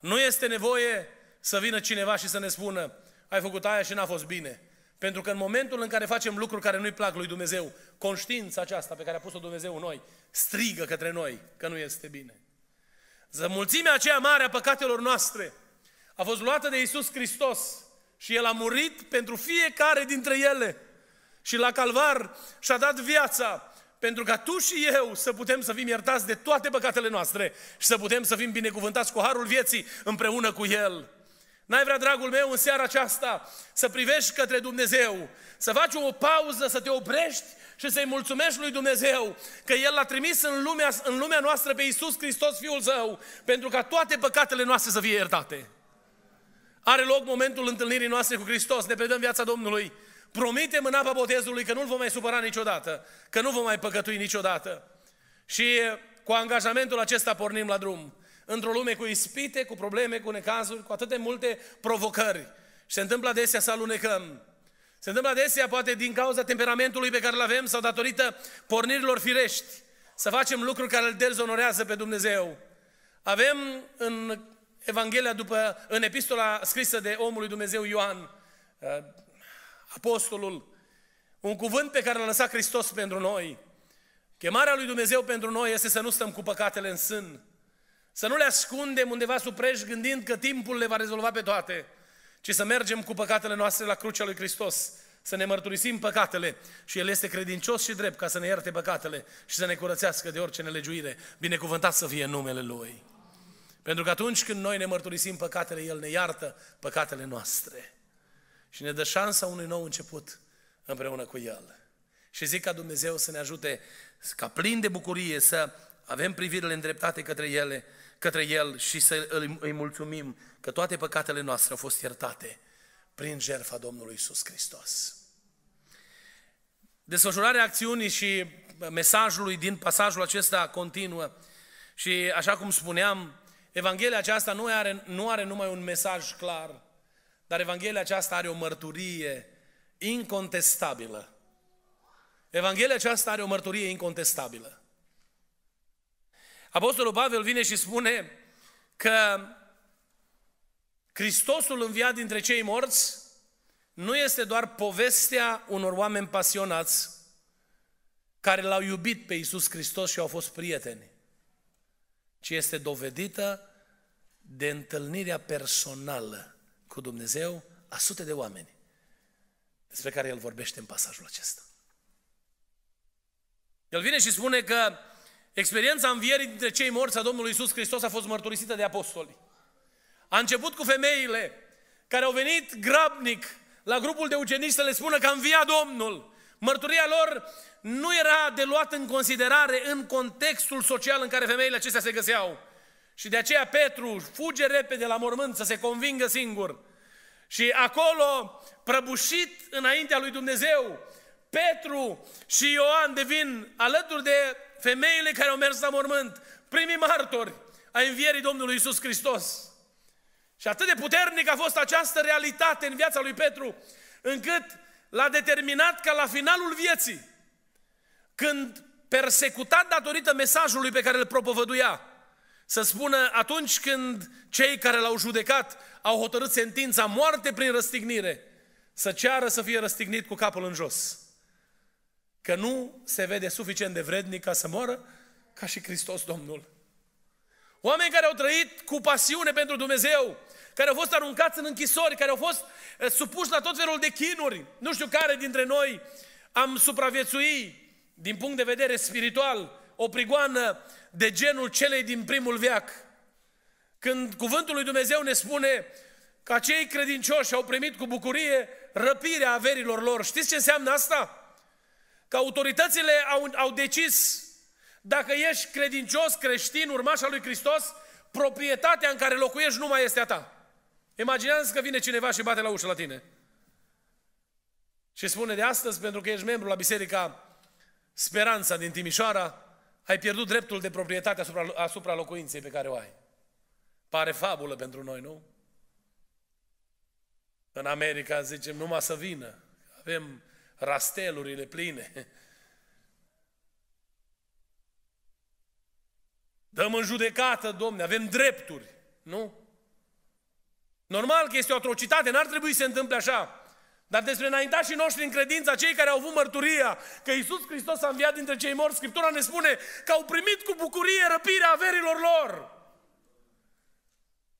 Nu este nevoie să vină cineva și să ne spună, ai făcut aia și n-a fost bine. Pentru că în momentul în care facem lucruri care nu-i plac lui Dumnezeu, conștiința aceasta pe care a pus-o Dumnezeu în noi, strigă către noi că nu este bine. Zămulțimea aceea mare a păcatelor noastre a fost luată de Isus Hristos și El a murit pentru fiecare dintre ele. Și la calvar și-a dat viața pentru ca tu și eu să putem să fim iertați de toate păcatele noastre și să putem să fim binecuvântați cu harul vieții împreună cu El. N-ai vrea, dragul meu, în seara aceasta să privești către Dumnezeu, să faci o pauză, să te oprești și să-i mulțumești lui Dumnezeu că El l-a trimis în lumea, în lumea noastră pe Iisus Hristos, Fiul Său, pentru ca toate păcatele noastre să fie iertate. Are loc momentul întâlnirii noastre cu Hristos, ne predăm viața Domnului, promitem în apa botezului că nu-L vom mai supăra niciodată, că nu vom mai păcătui niciodată. Și cu angajamentul acesta pornim la drum într-o lume cu ispite, cu probleme, cu necazuri, cu atât de multe provocări. Și se întâmplă adesea să alunecăm. Se întâmplă adesea, poate din cauza temperamentului pe care îl avem sau datorită pornirilor firești, să facem lucruri care îl dezonorează pe Dumnezeu. Avem în Evanghelia după, în epistola scrisă de omul lui Dumnezeu Ioan, uh, apostolul, un cuvânt pe care l-a lăsat Hristos pentru noi. Chemarea lui Dumnezeu pentru noi este să nu stăm cu păcatele în sân, să nu le ascundem undeva sub gândind că timpul le va rezolva pe toate, ci să mergem cu păcatele noastre la crucea lui Hristos, să ne mărturisim păcatele și El este credincios și drept ca să ne ierte păcatele și să ne curățească de orice nelegiuire, binecuvântat să fie numele Lui. Pentru că atunci când noi ne mărturisim păcatele, El ne iartă păcatele noastre și ne dă șansa unui nou început împreună cu El. Și zic ca Dumnezeu să ne ajute ca plin de bucurie să avem privirile îndreptate către ele către El și să îi mulțumim că toate păcatele noastre au fost iertate prin jertfa Domnului Isus Hristos. Desfășurarea acțiunii și mesajului din pasajul acesta continuă și așa cum spuneam, Evanghelia aceasta nu are, nu are numai un mesaj clar, dar Evanghelia aceasta are o mărturie incontestabilă. Evanghelia aceasta are o mărturie incontestabilă. Apostolul Pavel vine și spune că Hristosul înviat dintre cei morți nu este doar povestea unor oameni pasionați care l-au iubit pe Iisus Hristos și au fost prieteni, ci este dovedită de întâlnirea personală cu Dumnezeu a sute de oameni despre care el vorbește în pasajul acesta. El vine și spune că Experiența învierii dintre cei morți a Domnului Isus Hristos a fost mărturisită de apostoli. A început cu femeile care au venit grabnic la grupul de ucenici să le spună că a înviat Domnul. Mărturia lor nu era de luat în considerare în contextul social în care femeile acestea se găseau. Și de aceea Petru fuge repede la mormânt să se convingă singur. Și acolo, prăbușit înaintea lui Dumnezeu, Petru și Ioan devin alături de femeile care au mers la mormânt, primii martori a învierii Domnului Isus Hristos. Și atât de puternic a fost această realitate în viața lui Petru, încât l-a determinat ca la finalul vieții, când persecutat datorită mesajului pe care îl propovăduia, să spună atunci când cei care l-au judecat au hotărât sentința moarte prin răstignire, să ceară să fie răstignit cu capul în jos. Că nu se vede suficient de vrednic ca să moară ca și Hristos Domnul. Oameni care au trăit cu pasiune pentru Dumnezeu, care au fost aruncați în închisori, care au fost eh, supuși la tot felul de chinuri. Nu știu care dintre noi am supraviețuit din punct de vedere spiritual o prigoană de genul celei din primul veac. Când cuvântul lui Dumnezeu ne spune că cei credincioși au primit cu bucurie răpirea averilor lor. Știți ce înseamnă asta? că autoritățile au, au decis dacă ești credincios, creștin, urmaș al lui Hristos, proprietatea în care locuiești nu mai este a ta. Imaginează că vine cineva și bate la ușă la tine. Și spune de astăzi, pentru că ești membru la Biserica Speranța din Timișoara, ai pierdut dreptul de proprietate asupra, asupra locuinței pe care o ai. Pare fabulă pentru noi, nu? În America, zicem, numai să vină. Avem rastelurile pline. Dăm în judecată, domne, avem drepturi, nu? Normal că este o atrocitate, n-ar trebui să se întâmple așa. Dar despre înaintașii noștri în credință, cei care au avut mărturia că Iisus Hristos a înviat dintre cei morți, Scriptura ne spune că au primit cu bucurie răpirea averilor lor.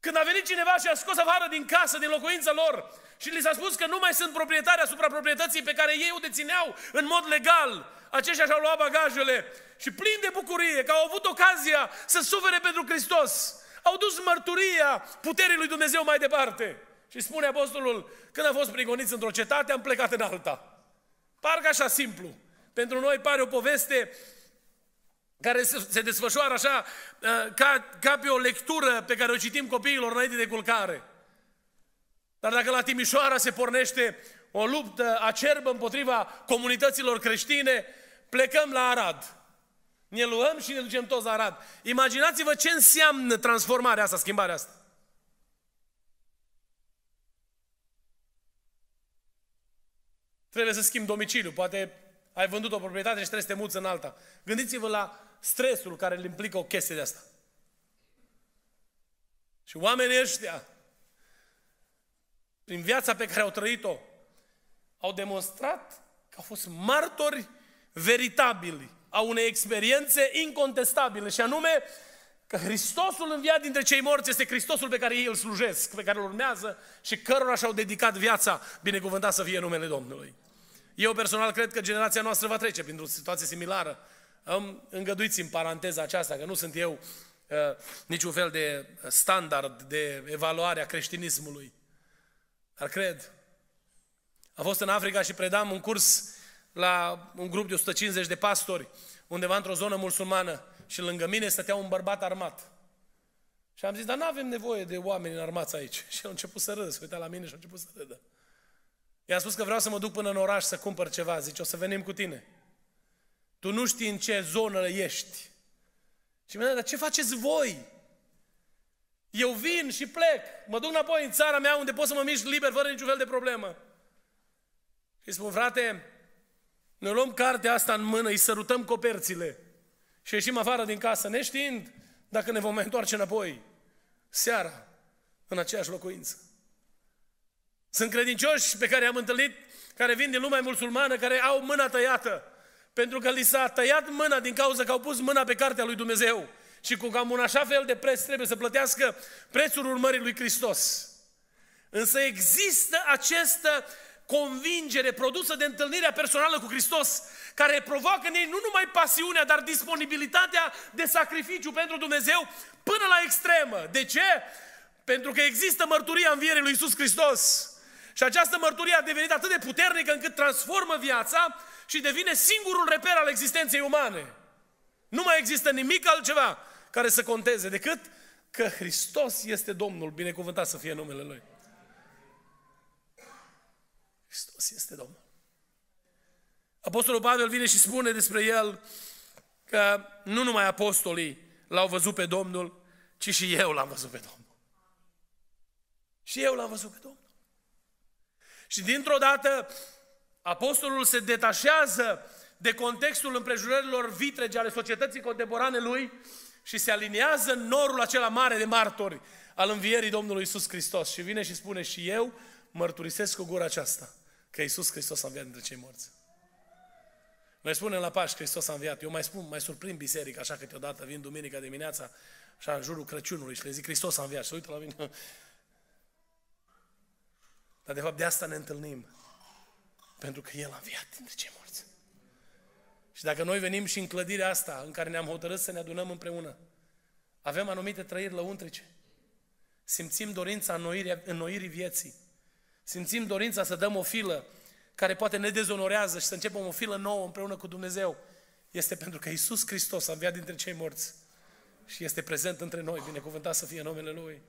Când a venit cineva și a scos afară din casă, din locuința lor, și li s-a spus că nu mai sunt proprietari asupra proprietății pe care ei o dețineau în mod legal. Aceștia și-au luat bagajele și plin de bucurie că au avut ocazia să sufere pentru Hristos. Au dus mărturia puterii lui Dumnezeu mai departe. Și spune apostolul, când am fost prigoniți într-o cetate, am plecat în alta. Parcă așa simplu. Pentru noi pare o poveste care se desfășoară așa uh, ca, ca pe o lectură pe care o citim copiilor înainte de culcare. Dar dacă la Timișoara se pornește o luptă acerbă împotriva comunităților creștine, plecăm la Arad. Ne luăm și ne ducem toți la Arad. Imaginați-vă ce înseamnă transformarea asta, schimbarea asta. Trebuie să schimbi domiciliu, poate ai vândut o proprietate și trebuie să te muți în alta. Gândiți-vă la stresul care îl implică o chestie de asta. Și oamenii ăștia prin viața pe care au trăit-o, au demonstrat că au fost martori veritabili a unei experiențe incontestabile, și anume că Hristosul înviat dintre cei morți este Hristosul pe care ei îl slujesc, pe care îl urmează și cărora și-au dedicat viața, binecuvântat să fie numele Domnului. Eu personal cred că generația noastră va trece printr-o situație similară. Am îngăduiți în paranteza aceasta, că nu sunt eu uh, niciun fel de standard de evaluare a creștinismului. Dar cred. A fost în Africa și predam un curs la un grup de 150 de pastori, undeva într-o zonă musulmană, și lângă mine stătea un bărbat armat. Și am zis, dar nu avem nevoie de oameni armați aici. *laughs* Și au început să râdă, se uita la mine și au început să râdă. I-am spus că vreau să mă duc până în oraș să cumpăr ceva. Zice, o să venim cu tine. Tu nu știi în ce zonă ești. Și mi-a dar ce faceți voi? Eu vin și plec, mă duc înapoi în țara mea unde pot să mă mișc liber, fără niciun fel de problemă. Și spun, frate, noi luăm cartea asta în mână, îi sărutăm coperțile și ieșim afară din casă, neștiind dacă ne vom mai întoarce înapoi, seara, în aceeași locuință. Sunt credincioși pe care am întâlnit, care vin din lumea musulmană, care au mâna tăiată, pentru că li s-a tăiat mâna din cauza că au pus mâna pe cartea lui Dumnezeu și cu cam un așa fel de preț trebuie să plătească prețul urmării lui Hristos. Însă există această convingere produsă de întâlnirea personală cu Hristos, care provoacă în ei nu numai pasiunea, dar disponibilitatea de sacrificiu pentru Dumnezeu până la extremă. De ce? Pentru că există mărturia învierii lui Iisus Hristos. Și această mărturie a devenit atât de puternică încât transformă viața și devine singurul reper al existenței umane. Nu mai există nimic altceva care să conteze decât că Hristos este Domnul, binecuvântat să fie numele Lui. Hristos este Domnul. Apostolul Pavel vine și spune despre el că nu numai apostolii l-au văzut pe Domnul, ci și eu l-am văzut pe Domnul. Și eu l-am văzut pe Domnul. Și dintr-o dată, apostolul se detașează de contextul împrejurărilor vitrege ale societății contemporane lui și se aliniază în norul acela mare de martori al învierii Domnului Isus Hristos. Și vine și spune și eu mărturisesc cu gura aceasta că Isus Hristos a înviat dintre cei morți. Noi spunem la Paști, Hristos a înviat. Eu mai spun, mai surprind biserica, așa câteodată vin duminica dimineața, așa în jurul Crăciunului și le zic, Hristos a înviat. Și uită la mine. Dar de fapt de asta ne întâlnim. Pentru că El a înviat dintre cei morți. Și dacă noi venim și în clădirea asta în care ne-am hotărât să ne adunăm împreună, avem anumite trăiri lăuntrice. Simțim dorința înnoirii, înnoirii vieții. Simțim dorința să dăm o filă care poate ne dezonorează și să începem o filă nouă împreună cu Dumnezeu. Este pentru că Isus Hristos a înviat dintre cei morți și este prezent între noi, binecuvântat să fie numele Lui.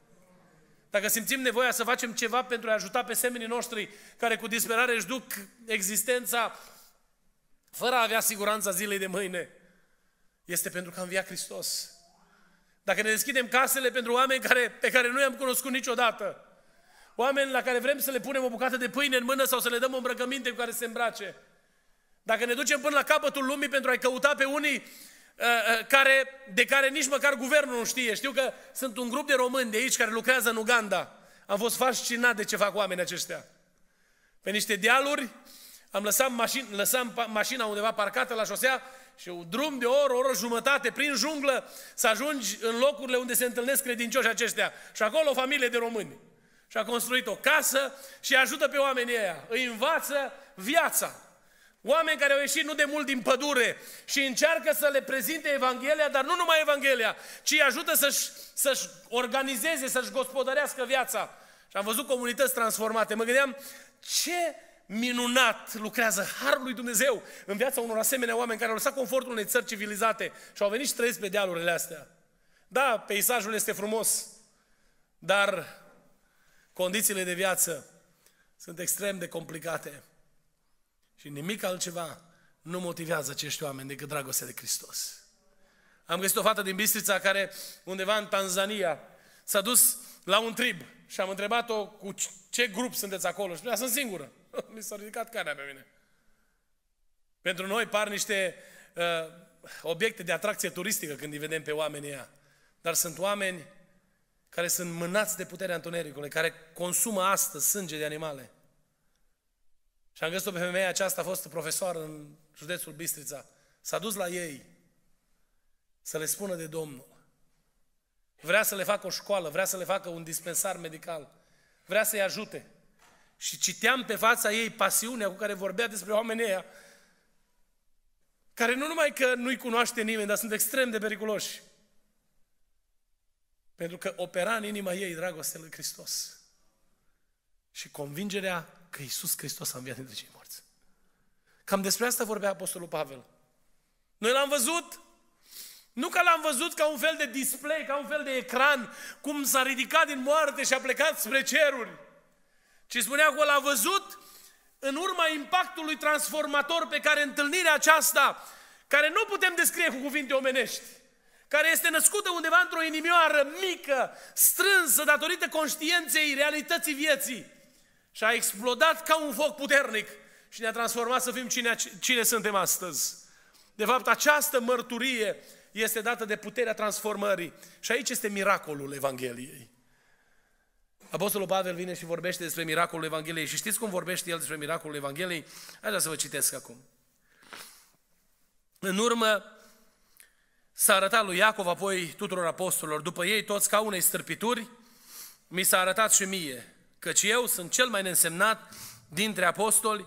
Dacă simțim nevoia să facem ceva pentru a ajuta pe seminii noștri care cu disperare își duc existența fără a avea siguranța zilei de mâine, este pentru că a înviat Hristos. Dacă ne deschidem casele pentru oameni care, pe care nu i-am cunoscut niciodată, oameni la care vrem să le punem o bucată de pâine în mână sau să le dăm o îmbrăcăminte cu care se îmbrace, dacă ne ducem până la capătul lumii pentru a-i căuta pe unii uh, uh, care, de care nici măcar guvernul nu știe. Știu că sunt un grup de români de aici care lucrează în Uganda. Am fost fascinat de ce fac oamenii aceștia. Pe niște dealuri am lăsat, mașin, lăsam mașina undeva parcată la șosea și un drum de o oră, o oră jumătate prin junglă să ajungi în locurile unde se întâlnesc credincioși aceștia. Și acolo o familie de români. Și a construit o casă și ajută pe oamenii aia. Îi învață viața. Oameni care au ieșit nu de mult din pădure și încearcă să le prezinte Evanghelia, dar nu numai Evanghelia, ci îi ajută să-și, să-și organizeze, să-și gospodărească viața. Și am văzut comunități transformate. Mă gândeam, ce minunat lucrează harul lui Dumnezeu în viața unor asemenea oameni care au lăsat confortul unei țări civilizate și au venit și trăiesc pe dealurile astea. Da, peisajul este frumos, dar condițiile de viață sunt extrem de complicate și nimic altceva nu motivează acești oameni decât dragostea de Hristos. Am găsit o fată din Bistrița care undeva în Tanzania s-a dus la un trib și am întrebat-o cu ce grup sunteți acolo și spunea, sunt singură. *laughs* Mi s-a ridicat calea pe mine. Pentru noi par niște uh, obiecte de atracție turistică când îi vedem pe oamenii ăia. Dar sunt oameni care sunt mânați de puterea întunericului, care consumă astăzi sânge de animale. Și am găsit-o pe femeia aceasta, a fost profesoară în județul Bistrița. S-a dus la ei să le spună de Domnul. Vrea să le facă o școală, vrea să le facă un dispensar medical, vrea să-i ajute. Și citeam pe fața ei pasiunea cu care vorbea despre oamenii ăia, care nu numai că nu-i cunoaște nimeni, dar sunt extrem de periculoși. Pentru că opera în inima ei dragostea lui Hristos. Și convingerea că Iisus Hristos a înviat dintre cei morți. Cam despre asta vorbea Apostolul Pavel. Noi l-am văzut, nu că l-am văzut ca un fel de display, ca un fel de ecran, cum s-a ridicat din moarte și a plecat spre ceruri. Și spunea acolo, a văzut în urma impactului transformator pe care întâlnirea aceasta, care nu putem descrie cu cuvinte omenești, care este născută undeva într-o inimioară mică, strânsă, datorită conștiinței realității vieții. Și a explodat ca un foc puternic și ne-a transformat să fim cine, cine suntem astăzi. De fapt, această mărturie este dată de puterea transformării. Și aici este miracolul Evangheliei. Apostolul Pavel vine și vorbește despre miracolul Evangheliei. Și știți cum vorbește el despre miracolul Evangheliei? Haideți să vă citesc acum. În urmă s-a arătat lui Iacov, apoi tuturor apostolilor. După ei, toți ca unei stârpituri, mi s-a arătat și mie, căci eu sunt cel mai nensemnat dintre apostoli,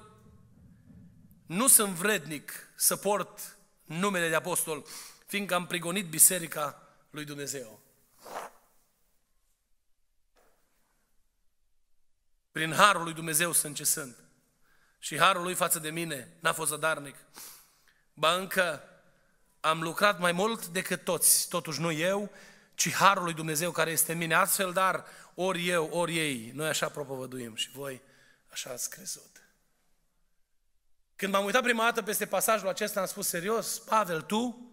nu sunt vrednic să port numele de apostol, fiindcă am prigonit biserica lui Dumnezeu. Prin harul lui Dumnezeu sunt ce sunt. Și harul lui față de mine n-a fost zadarnic. Ba încă am lucrat mai mult decât toți, totuși nu eu, ci harul lui Dumnezeu care este în mine. Astfel, dar, ori eu, ori ei, noi așa propovăduim și voi așa ați crezut. Când m-am uitat prima dată peste pasajul acesta, am spus serios, Pavel, tu?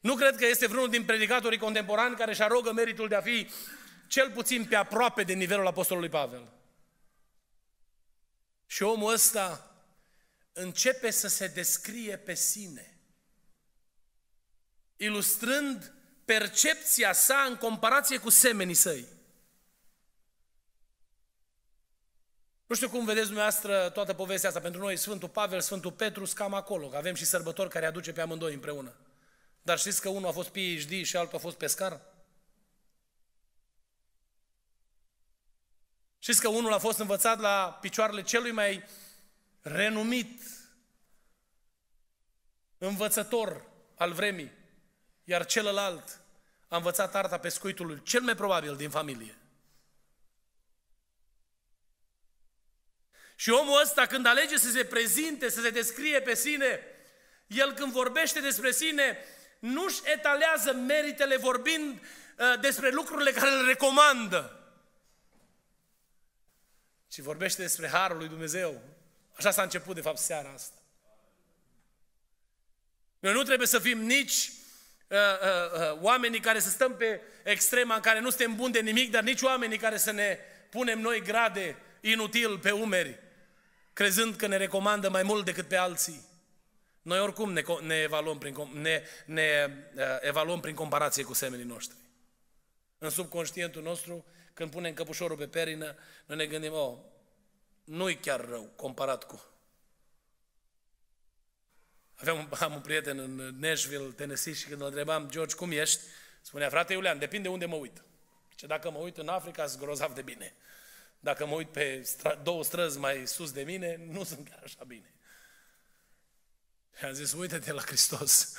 Nu cred că este vreunul din predicatorii contemporani care și arogă meritul de a fi cel puțin pe aproape de nivelul Apostolului Pavel. Și omul ăsta începe să se descrie pe sine, ilustrând percepția sa în comparație cu semenii săi. Nu știu cum vedeți dumneavoastră toată povestea asta. Pentru noi, Sfântul Pavel, Sfântul Petru, cam acolo. Avem și sărbători care aduce pe amândoi împreună. Dar știți că unul a fost PhD și altul a fost pescar? Știți că unul a fost învățat la picioarele celui mai renumit învățător al vremii, iar celălalt a învățat arta pescuitului, cel mai probabil din familie. Și omul ăsta când alege să se prezinte, să se descrie pe sine, el când vorbește despre sine, nu-și etalează meritele vorbind uh, despre lucrurile care le recomandă și vorbește despre Harul lui Dumnezeu. Așa s-a început, de fapt, seara asta. Noi nu trebuie să fim nici uh, uh, uh, oamenii care să stăm pe extrema în care nu suntem buni de nimic, dar nici oamenii care să ne punem noi grade inutil pe umeri, crezând că ne recomandă mai mult decât pe alții. Noi oricum ne, ne, evaluăm, prin, ne, ne uh, evaluăm prin comparație cu semenii noștri. În subconștientul nostru când punem căpușorul pe perină, noi ne gândim, oh, nu-i chiar rău comparat cu... Aveam, am un prieten în Nashville, Tennessee și când îl întrebam, George, cum ești? Spunea, frate Iulian, depinde unde mă uit. Ce dacă mă uit în Africa, sunt grozav de bine. Dacă mă uit pe stra- două străzi mai sus de mine, nu sunt chiar așa bine. Și am zis, uite-te la Hristos.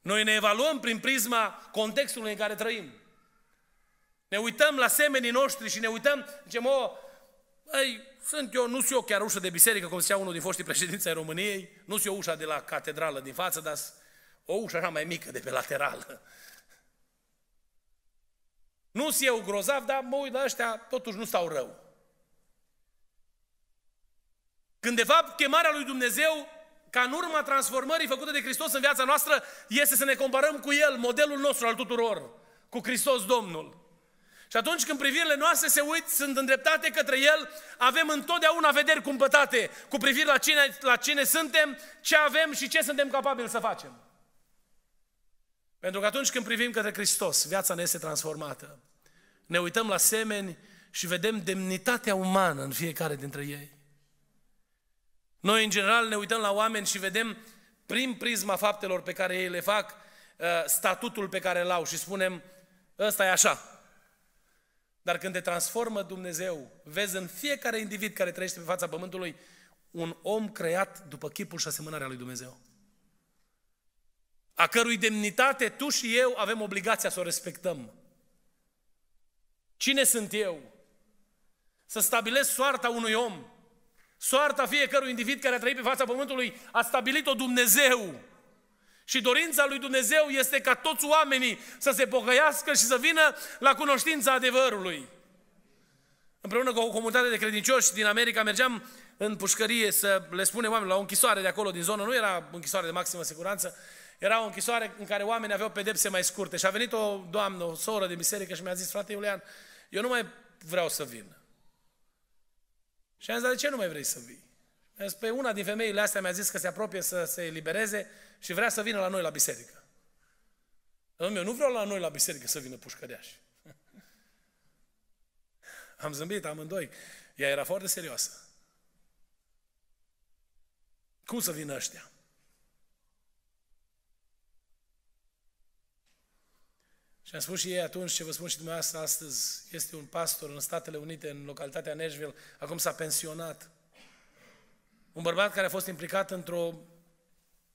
Noi ne evaluăm prin prisma contextului în care trăim. Ne uităm la semenii noștri și ne uităm, zicem, o, ei, sunt eu, nu sunt eu chiar ușă de biserică, cum zicea unul din foștii președinți ai României, nu sunt eu ușa de la catedrală din față, dar o ușă așa mai mică de pe lateral. *laughs* Nu sunt eu grozav, dar mă uit la ăștia, totuși nu stau rău. Când de fapt chemarea lui Dumnezeu, ca în urma transformării făcute de Hristos în viața noastră, este să ne comparăm cu El, modelul nostru al tuturor, cu Hristos Domnul. Și atunci când privirile noastre se uit, sunt îndreptate către El, avem întotdeauna vederi cumpătate cu privire la cine, la cine suntem, ce avem și ce suntem capabili să facem. Pentru că atunci când privim către Hristos, viața ne este transformată. Ne uităm la semeni și vedem demnitatea umană în fiecare dintre ei. Noi, în general, ne uităm la oameni și vedem prin prisma faptelor pe care ei le fac, uh, statutul pe care îl au și spunem, ăsta e așa, dar când te transformă Dumnezeu, vezi în fiecare individ care trăiește pe fața pământului un om creat după chipul și asemănarea lui Dumnezeu. A cărui demnitate tu și eu avem obligația să o respectăm. Cine sunt eu? Să stabilesc soarta unui om. Soarta fiecărui individ care a trăit pe fața pământului a stabilit-o Dumnezeu. Și dorința lui Dumnezeu este ca toți oamenii să se pocăiască și să vină la cunoștința adevărului. Împreună cu o comunitate de credincioși din America mergeam în pușcărie să le spunem oamenilor, la o închisoare de acolo din zonă, nu era o închisoare de maximă siguranță, era o închisoare în care oamenii aveau pedepse mai scurte. Și a venit o doamnă, o soră de biserică și mi-a zis, frate Iulian, eu nu mai vreau să vin. Și am zis, de ce nu mai vrei să vii? pe păi una din femeile astea mi-a zis că se apropie să se elibereze și vrea să vină la noi la biserică. Domnul meu, nu vreau la noi la biserică să vină pușcăreași. *laughs* Am zâmbit amândoi. Ea era foarte serioasă. Cum să vină ăștia? Și am spus și ei atunci ce vă spun și dumneavoastră astăzi, este un pastor în Statele Unite, în localitatea Nashville, acum s-a pensionat. Un bărbat care a fost implicat într-o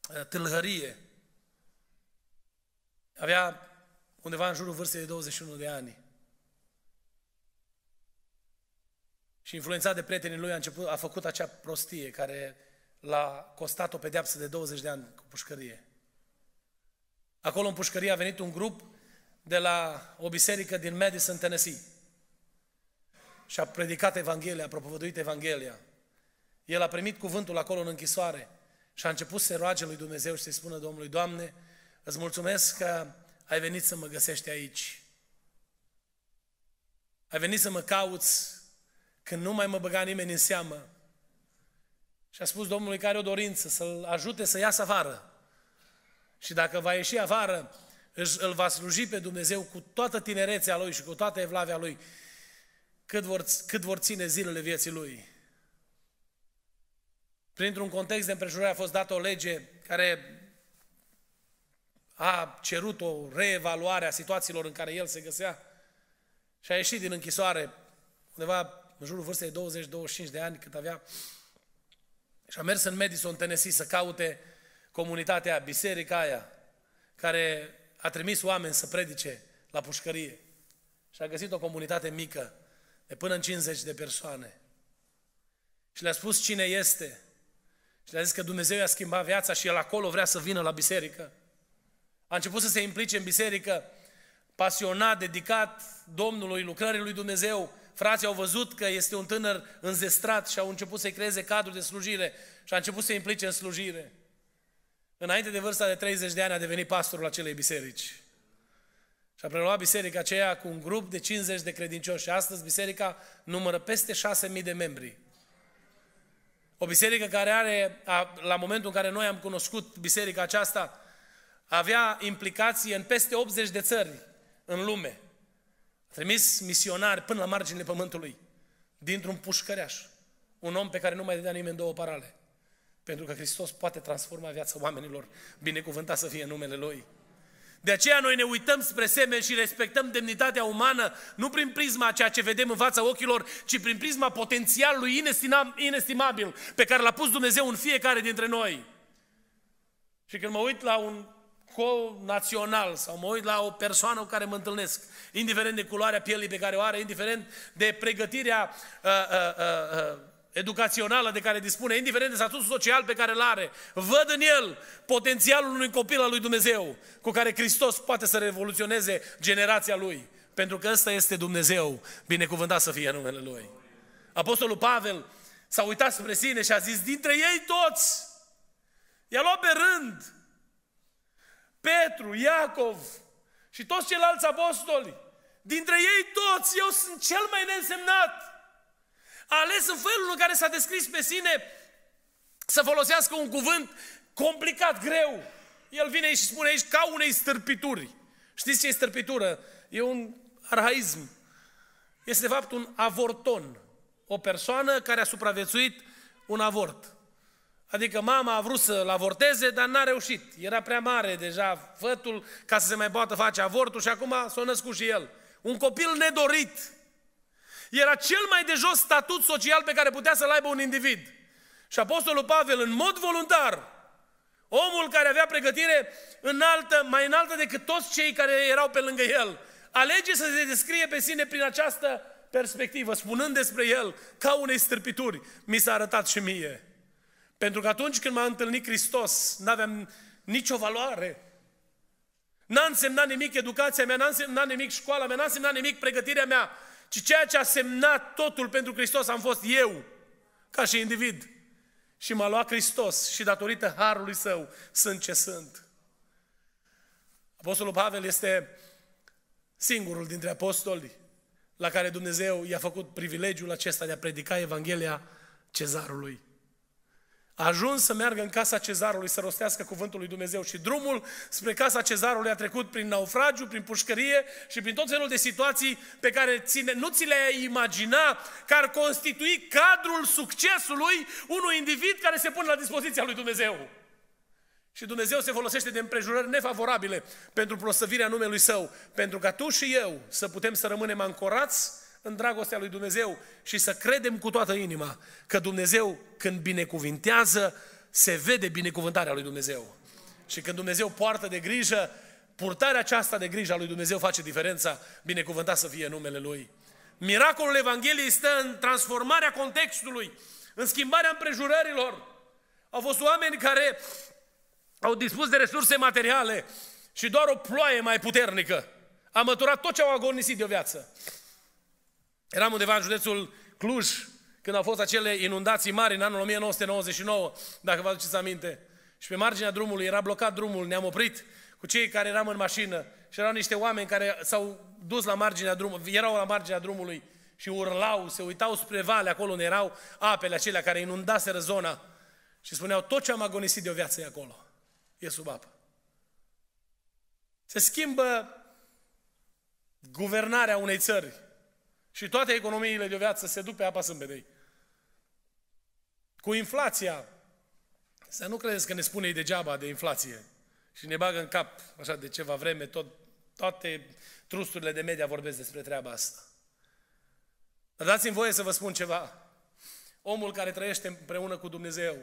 Uh, tâlhărie. Avea undeva în jurul vârstei de 21 de ani. Și influențat de prietenii lui a, început, a făcut acea prostie care l-a costat o pedeapsă de 20 de ani cu pușcărie. Acolo în pușcărie a venit un grup de la o biserică din Madison, Tennessee. Și a predicat Evanghelia, a propovăduit Evanghelia. El a primit cuvântul acolo în închisoare și a început să roage lui Dumnezeu și să-i spună Domnului, Doamne, îți mulțumesc că ai venit să mă găsești aici. Ai venit să mă cauți când nu mai mă băga nimeni în seamă. Și a spus Domnului care o dorință, să-l ajute să iasă afară. Și dacă va ieși afară, îl va sluji pe Dumnezeu cu toată tinerețea lui și cu toată evlavia lui, cât vor, cât vor ține zilele vieții lui printr-un context de împrejurare a fost dată o lege care a cerut o reevaluare a situațiilor în care el se găsea și a ieșit din închisoare undeva în jurul vârstei 20-25 de ani cât avea și a mers în Madison, Tennessee să caute comunitatea, biserica aia care a trimis oameni să predice la pușcărie și a găsit o comunitate mică de până în 50 de persoane și le-a spus cine este și le-a zis că Dumnezeu i-a schimbat viața și el acolo vrea să vină la biserică. A început să se implice în biserică, pasionat, dedicat Domnului, lucrării lui Dumnezeu. Frații au văzut că este un tânăr înzestrat și au început să-i creeze cadru de slujire și a început să se implice în slujire. Înainte de vârsta de 30 de ani a devenit pastorul acelei biserici. Și a preluat biserica aceea cu un grup de 50 de credincioși. Și astăzi biserica numără peste 6.000 de membri. O biserică care are, la momentul în care noi am cunoscut biserica aceasta, avea implicație în peste 80 de țări în lume. A trimis misionari până la marginile pământului, dintr-un pușcăreaș, un om pe care nu mai dădea nimeni două parale. Pentru că Hristos poate transforma viața oamenilor, binecuvântat să fie numele Lui. De aceea noi ne uităm spre semen și respectăm demnitatea umană, nu prin prisma ceea ce vedem în fața ochilor, ci prin prisma potențialului inestimabil pe care l-a pus Dumnezeu în fiecare dintre noi. Și când mă uit la un co-național sau mă uit la o persoană cu care mă întâlnesc, indiferent de culoarea pielii pe care o are, indiferent de pregătirea uh, uh, uh, uh, educațională de care dispune, indiferent de statutul social pe care îl are, văd în el potențialul unui copil al lui Dumnezeu, cu care Hristos poate să revoluționeze generația lui. Pentru că ăsta este Dumnezeu, binecuvântat să fie numele Lui. Apostolul Pavel s-a uitat spre sine și a zis, dintre ei toți, i-a luat pe rând, Petru, Iacov și toți ceilalți apostoli, dintre ei toți, eu sunt cel mai neînsemnat, a ales în felul în care s-a descris pe sine să folosească un cuvânt complicat, greu. El vine și spune aici ca unei stârpituri. Știți ce e stârpitură? E un arhaism. Este de fapt un avorton. O persoană care a supraviețuit un avort. Adică mama a vrut să-l avorteze, dar n-a reușit. Era prea mare deja fătul ca să se mai poată face avortul și acum s-a născut și el. Un copil nedorit. Era cel mai de jos statut social pe care putea să-l aibă un individ. Și Apostolul Pavel, în mod voluntar, omul care avea pregătire înaltă, mai înaltă decât toți cei care erau pe lângă el, alege să se descrie pe sine prin această perspectivă, spunând despre el ca unei stârpituri. Mi s-a arătat și mie. Pentru că atunci când m-a întâlnit Hristos, n-aveam nicio valoare. N-a însemnat nimic educația mea, n-a însemnat nimic școala mea, n-a însemnat nimic pregătirea mea ci ceea ce a semnat totul pentru Hristos am fost eu, ca și individ. Și m-a luat Hristos și datorită harului său sunt ce sunt. Apostolul Pavel este singurul dintre apostoli la care Dumnezeu i-a făcut privilegiul acesta de a predica Evanghelia cezarului. A ajuns să meargă în casa cezarului să rostească cuvântul lui Dumnezeu și drumul spre casa cezarului a trecut prin naufragiu, prin pușcărie și prin tot felul de situații pe care ține, nu ți le imagina că ar constitui cadrul succesului unui individ care se pune la dispoziția lui Dumnezeu. Și Dumnezeu se folosește de împrejurări nefavorabile pentru prosăvirea numelui Său, pentru ca tu și eu să putem să rămânem ancorați în dragostea lui Dumnezeu și să credem cu toată inima că Dumnezeu când binecuvintează, se vede binecuvântarea lui Dumnezeu. Și când Dumnezeu poartă de grijă, purtarea aceasta de grijă a lui Dumnezeu face diferența, binecuvântat să fie numele Lui. Miracolul Evangheliei stă în transformarea contextului, în schimbarea împrejurărilor. Au fost oameni care au dispus de resurse materiale și doar o ploaie mai puternică a măturat tot ce au agonisit de o viață. Eram undeva în județul Cluj, când au fost acele inundații mari în anul 1999, dacă vă aduceți aminte. Și pe marginea drumului era blocat drumul, ne-am oprit cu cei care eram în mașină și erau niște oameni care s-au dus la marginea drumului, erau la marginea drumului și urlau, se uitau spre vale, acolo unde erau apele acelea care inundaseră zona și spuneau tot ce am agonisit de o viață e acolo, e sub apă. Se schimbă guvernarea unei țări, și toate economiile de o viață se duc pe apa sâmbetei. Cu inflația, să nu credeți că ne spune degeaba de inflație și ne bagă în cap, așa, de ceva vreme, tot, toate trusturile de media vorbesc despre treaba asta. Dar dați-mi voie să vă spun ceva. Omul care trăiește împreună cu Dumnezeu,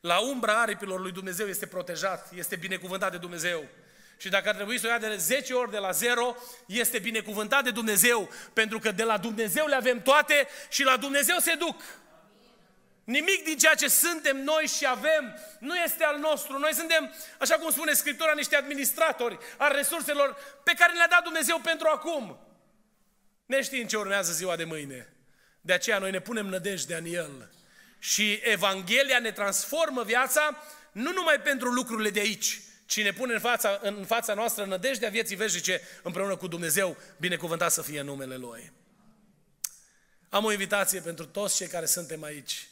la umbra aripilor lui Dumnezeu este protejat, este binecuvântat de Dumnezeu. Și dacă ar trebui să o ia de 10 ori de la 0, este binecuvântat de Dumnezeu, pentru că de la Dumnezeu le avem toate și la Dumnezeu se duc. Nimic din ceea ce suntem noi și avem nu este al nostru. Noi suntem, așa cum spune Scriptura, niște administratori al resurselor pe care le-a dat Dumnezeu pentru acum. Ne știm ce urmează ziua de mâine. De aceea noi ne punem nădejde în El. Și Evanghelia ne transformă viața nu numai pentru lucrurile de aici, Cine pune în fața, în fața noastră nădejdea vieții veșnice împreună cu Dumnezeu, binecuvântat să fie numele Lui. Am o invitație pentru toți cei care suntem aici.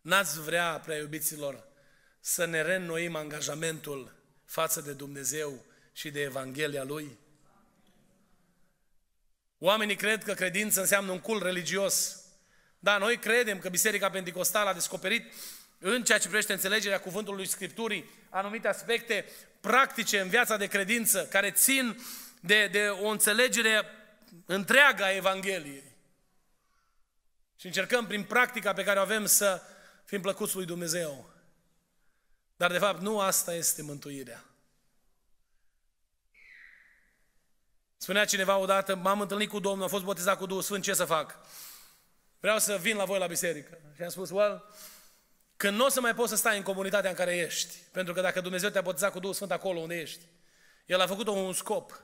N-ați vrea, prea iubiților, să ne reînnoim angajamentul față de Dumnezeu și de Evanghelia Lui? Oamenii cred că credință înseamnă un cult religios. Da, noi credem că Biserica Pentecostală a descoperit în ceea ce privește înțelegerea cuvântului Scripturii, anumite aspecte practice în viața de credință, care țin de, de o înțelegere întreagă a Evangheliei. Și încercăm prin practica pe care o avem să fim plăcuți lui Dumnezeu. Dar de fapt nu asta este mântuirea. Spunea cineva odată, m-am întâlnit cu Domnul, am fost botezat cu Duhul Sfânt, ce să fac? Vreau să vin la voi la biserică. Și am spus, well, când nu o să mai poți să stai în comunitatea în care ești, pentru că dacă Dumnezeu te-a botezat cu Duhul Sfânt acolo unde ești, El a făcut-o un scop.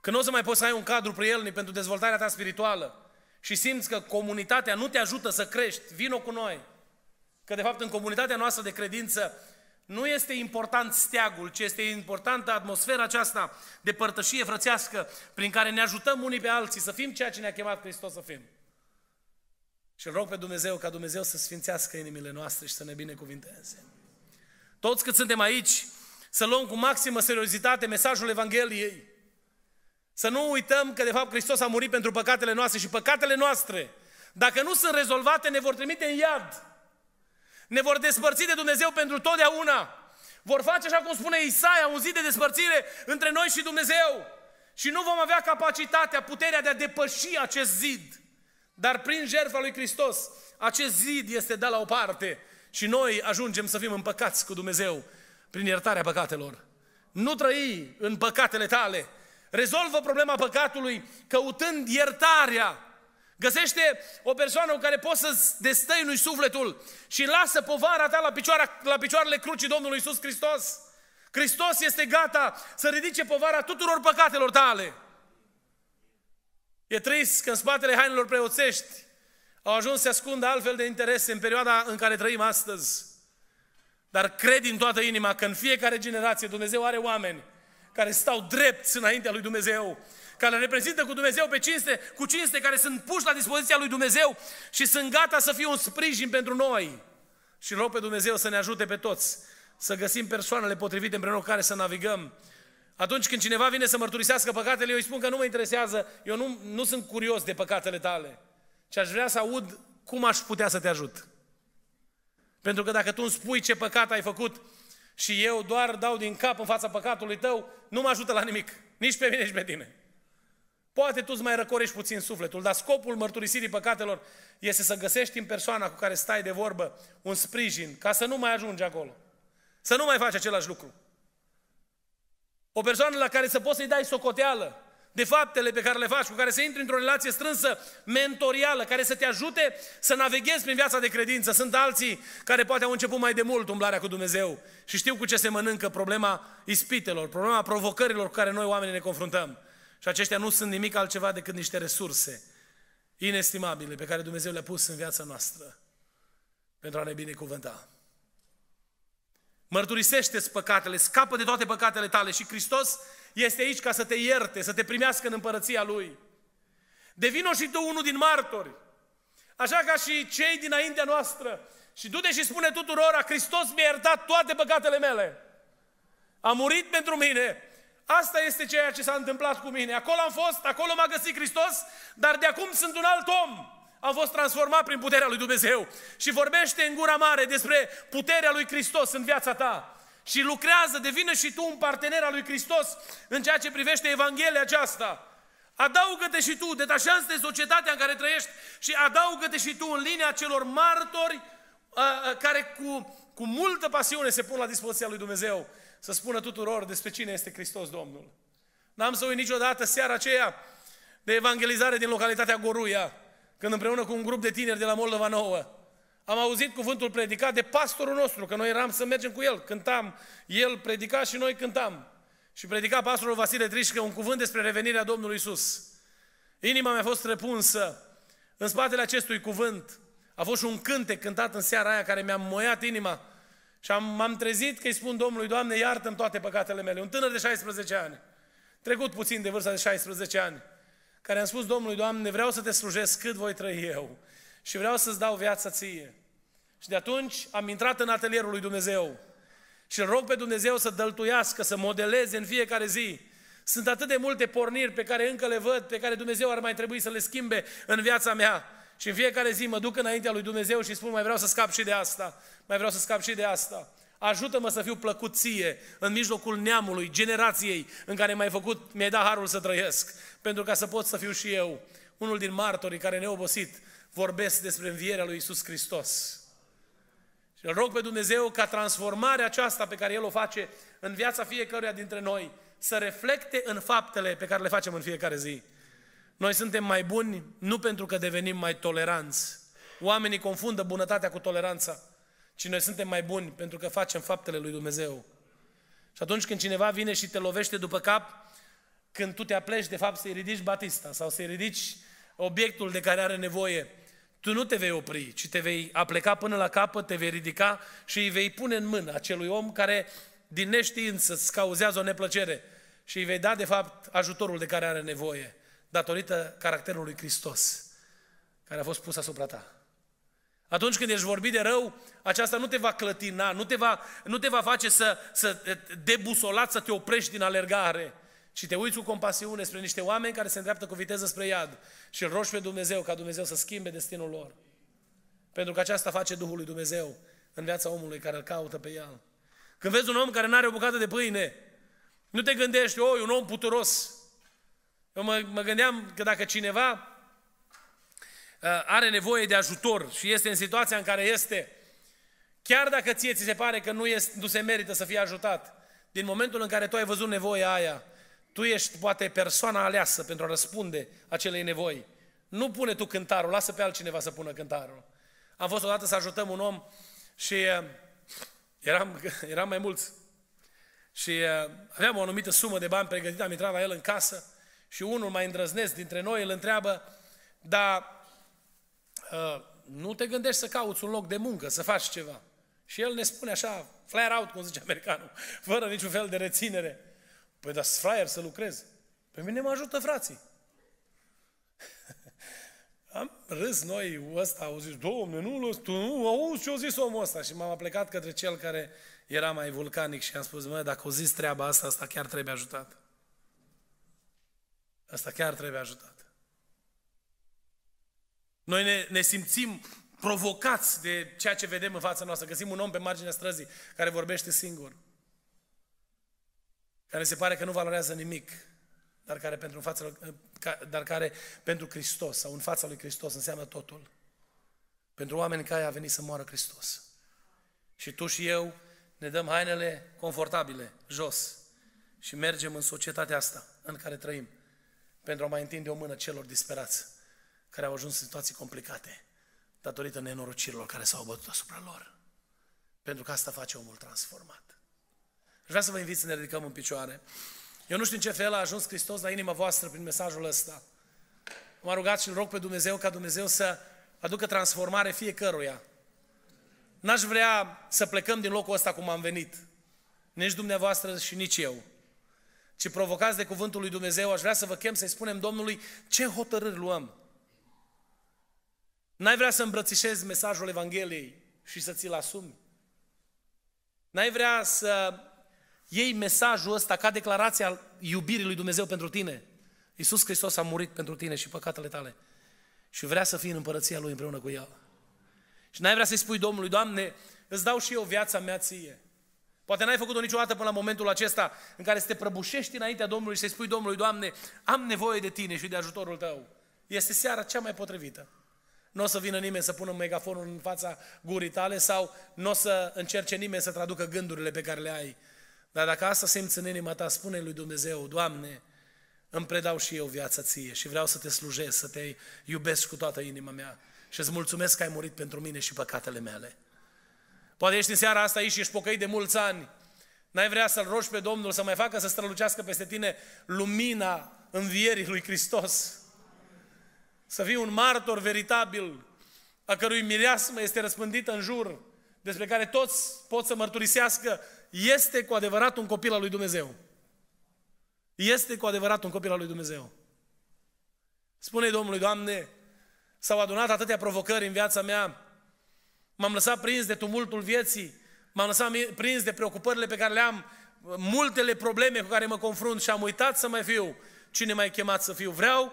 Când nu o să mai poți să ai un cadru prielnic pentru dezvoltarea ta spirituală și simți că comunitatea nu te ajută să crești, vino cu noi. Că de fapt în comunitatea noastră de credință nu este important steagul, ci este importantă atmosfera aceasta de părtășie frățească prin care ne ajutăm unii pe alții să fim ceea ce ne-a chemat Hristos să fim. Și rog pe Dumnezeu ca Dumnezeu să sfințească inimile noastre și să ne binecuvinteze. Toți cât suntem aici, să luăm cu maximă seriozitate mesajul Evangheliei. Să nu uităm că de fapt Hristos a murit pentru păcatele noastre și păcatele noastre, dacă nu sunt rezolvate, ne vor trimite în iad. Ne vor despărți de Dumnezeu pentru totdeauna. Vor face așa cum spune Isaia, un zi de despărțire între noi și Dumnezeu. Și nu vom avea capacitatea, puterea de a depăși acest zid. Dar prin jertfa lui Hristos, acest zid este dat la o parte și noi ajungem să fim împăcați cu Dumnezeu prin iertarea păcatelor. Nu trăi în păcatele tale. Rezolvă problema păcatului căutând iertarea. Găsește o persoană cu care poți să-ți destăinui sufletul și lasă povara ta la, picioara, la picioarele crucii Domnului Isus Hristos. Hristos este gata să ridice povara tuturor păcatelor tale. E trist că în spatele hainelor preoțești au ajuns să ascundă altfel de interese în perioada în care trăim astăzi. Dar cred din toată inima că în fiecare generație Dumnezeu are oameni care stau drepți înaintea lui Dumnezeu, care reprezintă cu Dumnezeu pe cinste, cu cinste care sunt puși la dispoziția lui Dumnezeu și sunt gata să fie un sprijin pentru noi. Și rog pe Dumnezeu să ne ajute pe toți să găsim persoanele potrivite împreună care să navigăm atunci când cineva vine să mărturisească păcatele, eu îi spun că nu mă interesează, eu nu, nu sunt curios de păcatele tale, ci aș vrea să aud cum aș putea să te ajut. Pentru că dacă tu îmi spui ce păcat ai făcut și eu doar dau din cap în fața păcatului tău, nu mă ajută la nimic, nici pe mine, nici pe tine. Poate tu îți mai răcorești puțin sufletul, dar scopul mărturisirii păcatelor este să găsești în persoana cu care stai de vorbă un sprijin, ca să nu mai ajungi acolo. Să nu mai faci același lucru. O persoană la care să poți să-i dai socoteală de faptele pe care le faci, cu care să intri într-o relație strânsă, mentorială, care să te ajute să navighezi prin viața de credință. Sunt alții care poate au început mai de mult umblarea cu Dumnezeu și știu cu ce se mănâncă problema ispitelor, problema provocărilor cu care noi oamenii ne confruntăm. Și aceștia nu sunt nimic altceva decât niște resurse inestimabile pe care Dumnezeu le-a pus în viața noastră pentru a ne binecuvânta mărturisește-ți păcatele, scapă de toate păcatele tale și Hristos este aici ca să te ierte, să te primească în împărăția Lui. Devino și tu unul din martori, așa ca și cei dinaintea noastră și du-te și spune a: Hristos mi-a iertat toate păcatele mele. A murit pentru mine. Asta este ceea ce s-a întâmplat cu mine. Acolo am fost, acolo m-a găsit Hristos, dar de acum sunt un alt om au fost transformat prin puterea lui Dumnezeu. Și vorbește în gura mare despre puterea lui Hristos în viața ta. Și lucrează, devine și tu un partener al lui Hristos în ceea ce privește Evanghelia aceasta. Adaugă-te și tu, detașează de societatea în care trăiești și adaugă-te și tu în linia celor martori uh, uh, care cu, cu multă pasiune se pun la dispoziția lui Dumnezeu să spună tuturor despre cine este Hristos Domnul. N-am să uit niciodată seara aceea de evangelizare din localitatea Goruia. Când împreună cu un grup de tineri de la Moldova Nouă am auzit cuvântul predicat de pastorul nostru, că noi eram să mergem cu el, cântam, el predica și noi cântam. Și predica pastorul Vasile Trișcă un cuvânt despre revenirea Domnului Isus. Inima mi-a fost răpunsă În spatele acestui cuvânt a fost și un cântec cântat în seara aia care mi-a moiat inima. Și am, m-am trezit că îi spun Domnului, Doamne, iartă-mi toate păcatele mele. Un tânăr de 16 ani, trecut puțin de vârsta de 16 ani, care am spus Domnului, Doamne, vreau să te slujesc cât voi trăi eu și vreau să-ți dau viața ție. Și de atunci am intrat în atelierul lui Dumnezeu și îl rog pe Dumnezeu să dăltuiască, să modeleze în fiecare zi. Sunt atât de multe porniri pe care încă le văd, pe care Dumnezeu ar mai trebui să le schimbe în viața mea. Și în fiecare zi mă duc înaintea lui Dumnezeu și spun, mai vreau să scap și de asta, mai vreau să scap și de asta. Ajută-mă să fiu plăcut ție în mijlocul neamului, generației în care m-ai făcut, mi-ai dat harul să trăiesc, pentru ca să pot să fiu și eu unul din martorii care neobosit vorbesc despre învierea lui Isus Hristos. Și îl rog pe Dumnezeu ca transformarea aceasta pe care El o face în viața fiecăruia dintre noi să reflecte în faptele pe care le facem în fiecare zi. Noi suntem mai buni nu pentru că devenim mai toleranți. Oamenii confundă bunătatea cu toleranța ci noi suntem mai buni pentru că facem faptele lui Dumnezeu. Și atunci când cineva vine și te lovește după cap, când tu te apleci, de fapt, să-i ridici batista sau să-i ridici obiectul de care are nevoie, tu nu te vei opri, ci te vei apleca până la capăt, te vei ridica și îi vei pune în mână acelui om care din neștiință îți cauzează o neplăcere și îi vei da, de fapt, ajutorul de care are nevoie, datorită caracterului Hristos, care a fost pus asupra ta. Atunci când ești vorbit de rău, aceasta nu te va clătina, nu te va, nu te va face să, să debusolați, să te oprești din alergare, și te uiți cu compasiune spre niște oameni care se îndreaptă cu viteză spre iad și îl rogi pe Dumnezeu ca Dumnezeu să schimbe destinul lor. Pentru că aceasta face Duhul lui Dumnezeu în viața omului care îl caută pe el. Când vezi un om care nu are o bucată de pâine, nu te gândești, oi, oh, un om puturos. Eu mă, mă gândeam că dacă cineva Uh, are nevoie de ajutor și este în situația în care este, chiar dacă ție ți se pare că nu, este, nu se merită să fie ajutat, din momentul în care tu ai văzut nevoia aia, tu ești poate persoana aleasă pentru a răspunde acelei nevoi. Nu pune tu cântarul, lasă pe altcineva să pună cântarul. Am fost odată să ajutăm un om și uh, eram, *laughs* eram mai mulți. Și uh, aveam o anumită sumă de bani pregătită, am intrat la el în casă și unul mai îndrăznesc dintre noi îl întreabă, dar Uh, nu te gândești să cauți un loc de muncă, să faci ceva. Și el ne spune așa, flyer out, cum zice americanul, *laughs* fără niciun fel de reținere. Păi dar flyer să lucrez. Pe mine mă ajută frații. *laughs* Am râs noi, ăsta au zis, domne, nu, tu nu auzi ce-o zis omul ăsta. Și m-am plecat către cel care era mai vulcanic și am spus, mă, dacă o zis treaba asta, asta chiar trebuie ajutat. Asta chiar trebuie ajutat. Noi ne, ne simțim provocați de ceea ce vedem în fața noastră. Găsim un om pe marginea străzii care vorbește singur, care se pare că nu valorează nimic, dar care pentru, în fața, dar care pentru Hristos sau în fața lui Hristos înseamnă totul. Pentru oameni care a venit să moară Hristos. Și tu și eu ne dăm hainele confortabile, jos, și mergem în societatea asta în care trăim, pentru a mai întinde o mână celor disperați care au ajuns în situații complicate datorită nenorocirilor care s-au bătut asupra lor. Pentru că asta face omul transformat. Și vreau să vă invit să ne ridicăm în picioare. Eu nu știu în ce fel a ajuns Hristos la inima voastră prin mesajul ăsta. M-a rugat și îl rog pe Dumnezeu ca Dumnezeu să aducă transformare fiecăruia. N-aș vrea să plecăm din locul ăsta cum am venit. Nici dumneavoastră și nici eu. Ci provocați de cuvântul lui Dumnezeu, aș vrea să vă chem să-i spunem Domnului ce hotărâri luăm. N-ai vrea să îmbrățișezi mesajul Evangheliei și să ți-l asumi? N-ai vrea să iei mesajul ăsta ca declarația iubirii lui Dumnezeu pentru tine? Iisus Hristos a murit pentru tine și păcatele tale și vrea să fii în împărăția Lui împreună cu El. Și n-ai vrea să-i spui Domnului, Doamne, îți dau și eu viața mea ție. Poate n-ai făcut-o niciodată până la momentul acesta în care să te prăbușești înaintea Domnului și să-i spui Domnului, Doamne, am nevoie de Tine și de ajutorul Tău. Este seara cea mai potrivită. Nu o să vină nimeni să pună megafonul în fața gurii tale sau nu o să încerce nimeni să traducă gândurile pe care le ai. Dar dacă asta simți în inima ta, spune lui Dumnezeu, Doamne, îmi predau și eu viața ție și vreau să te slujesc, să te iubesc cu toată inima mea și îți mulțumesc că ai murit pentru mine și păcatele mele. Poate ești în seara asta aici și ești pocăit de mulți ani, n-ai vrea să-L rogi pe Domnul să mai facă să strălucească peste tine lumina învierii lui Hristos să fii un martor veritabil, a cărui mireasmă este răspândită în jur, despre care toți pot să mărturisească, este cu adevărat un copil al lui Dumnezeu. Este cu adevărat un copil al lui Dumnezeu. Spune Domnului, Doamne, s-au adunat atâtea provocări în viața mea, m-am lăsat prins de tumultul vieții, m-am lăsat prins de preocupările pe care le am, multele probleme cu care mă confrunt și am uitat să mai fiu cine mai chemat să fiu. Vreau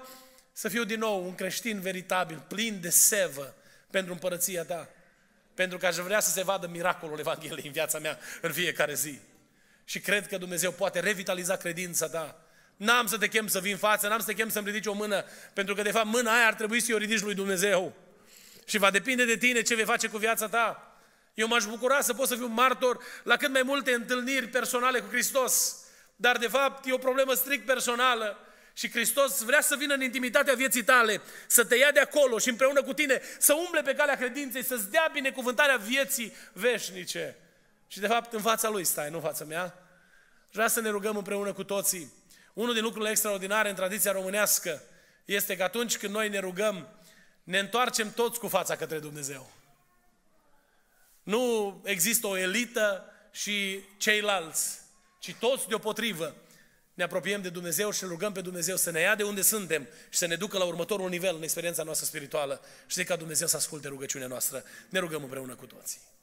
să fiu din nou un creștin veritabil, plin de sevă pentru împărăția ta. Pentru că aș vrea să se vadă miracolul Evangheliei în viața mea în fiecare zi. Și cred că Dumnezeu poate revitaliza credința ta. N-am să te chem să vii în față, n-am să te chem să-mi ridici o mână, pentru că de fapt mâna aia ar trebui să o ridici lui Dumnezeu. Și va depinde de tine ce vei face cu viața ta. Eu m-aș bucura să pot să fiu martor la cât mai multe întâlniri personale cu Hristos. Dar de fapt e o problemă strict personală și Hristos vrea să vină în intimitatea vieții tale, să te ia de acolo și împreună cu tine să umble pe calea credinței, să-ți dea binecuvântarea vieții veșnice. Și de fapt în fața Lui stai, nu în fața mea. Vreau să ne rugăm împreună cu toții. Unul din lucrurile extraordinare în tradiția românească este că atunci când noi ne rugăm, ne întoarcem toți cu fața către Dumnezeu. Nu există o elită și ceilalți, ci toți deopotrivă ne apropiem de Dumnezeu și rugăm pe Dumnezeu să ne ia de unde suntem și să ne ducă la următorul nivel în experiența noastră spirituală și de ca Dumnezeu să asculte rugăciunea noastră. Ne rugăm împreună cu toții.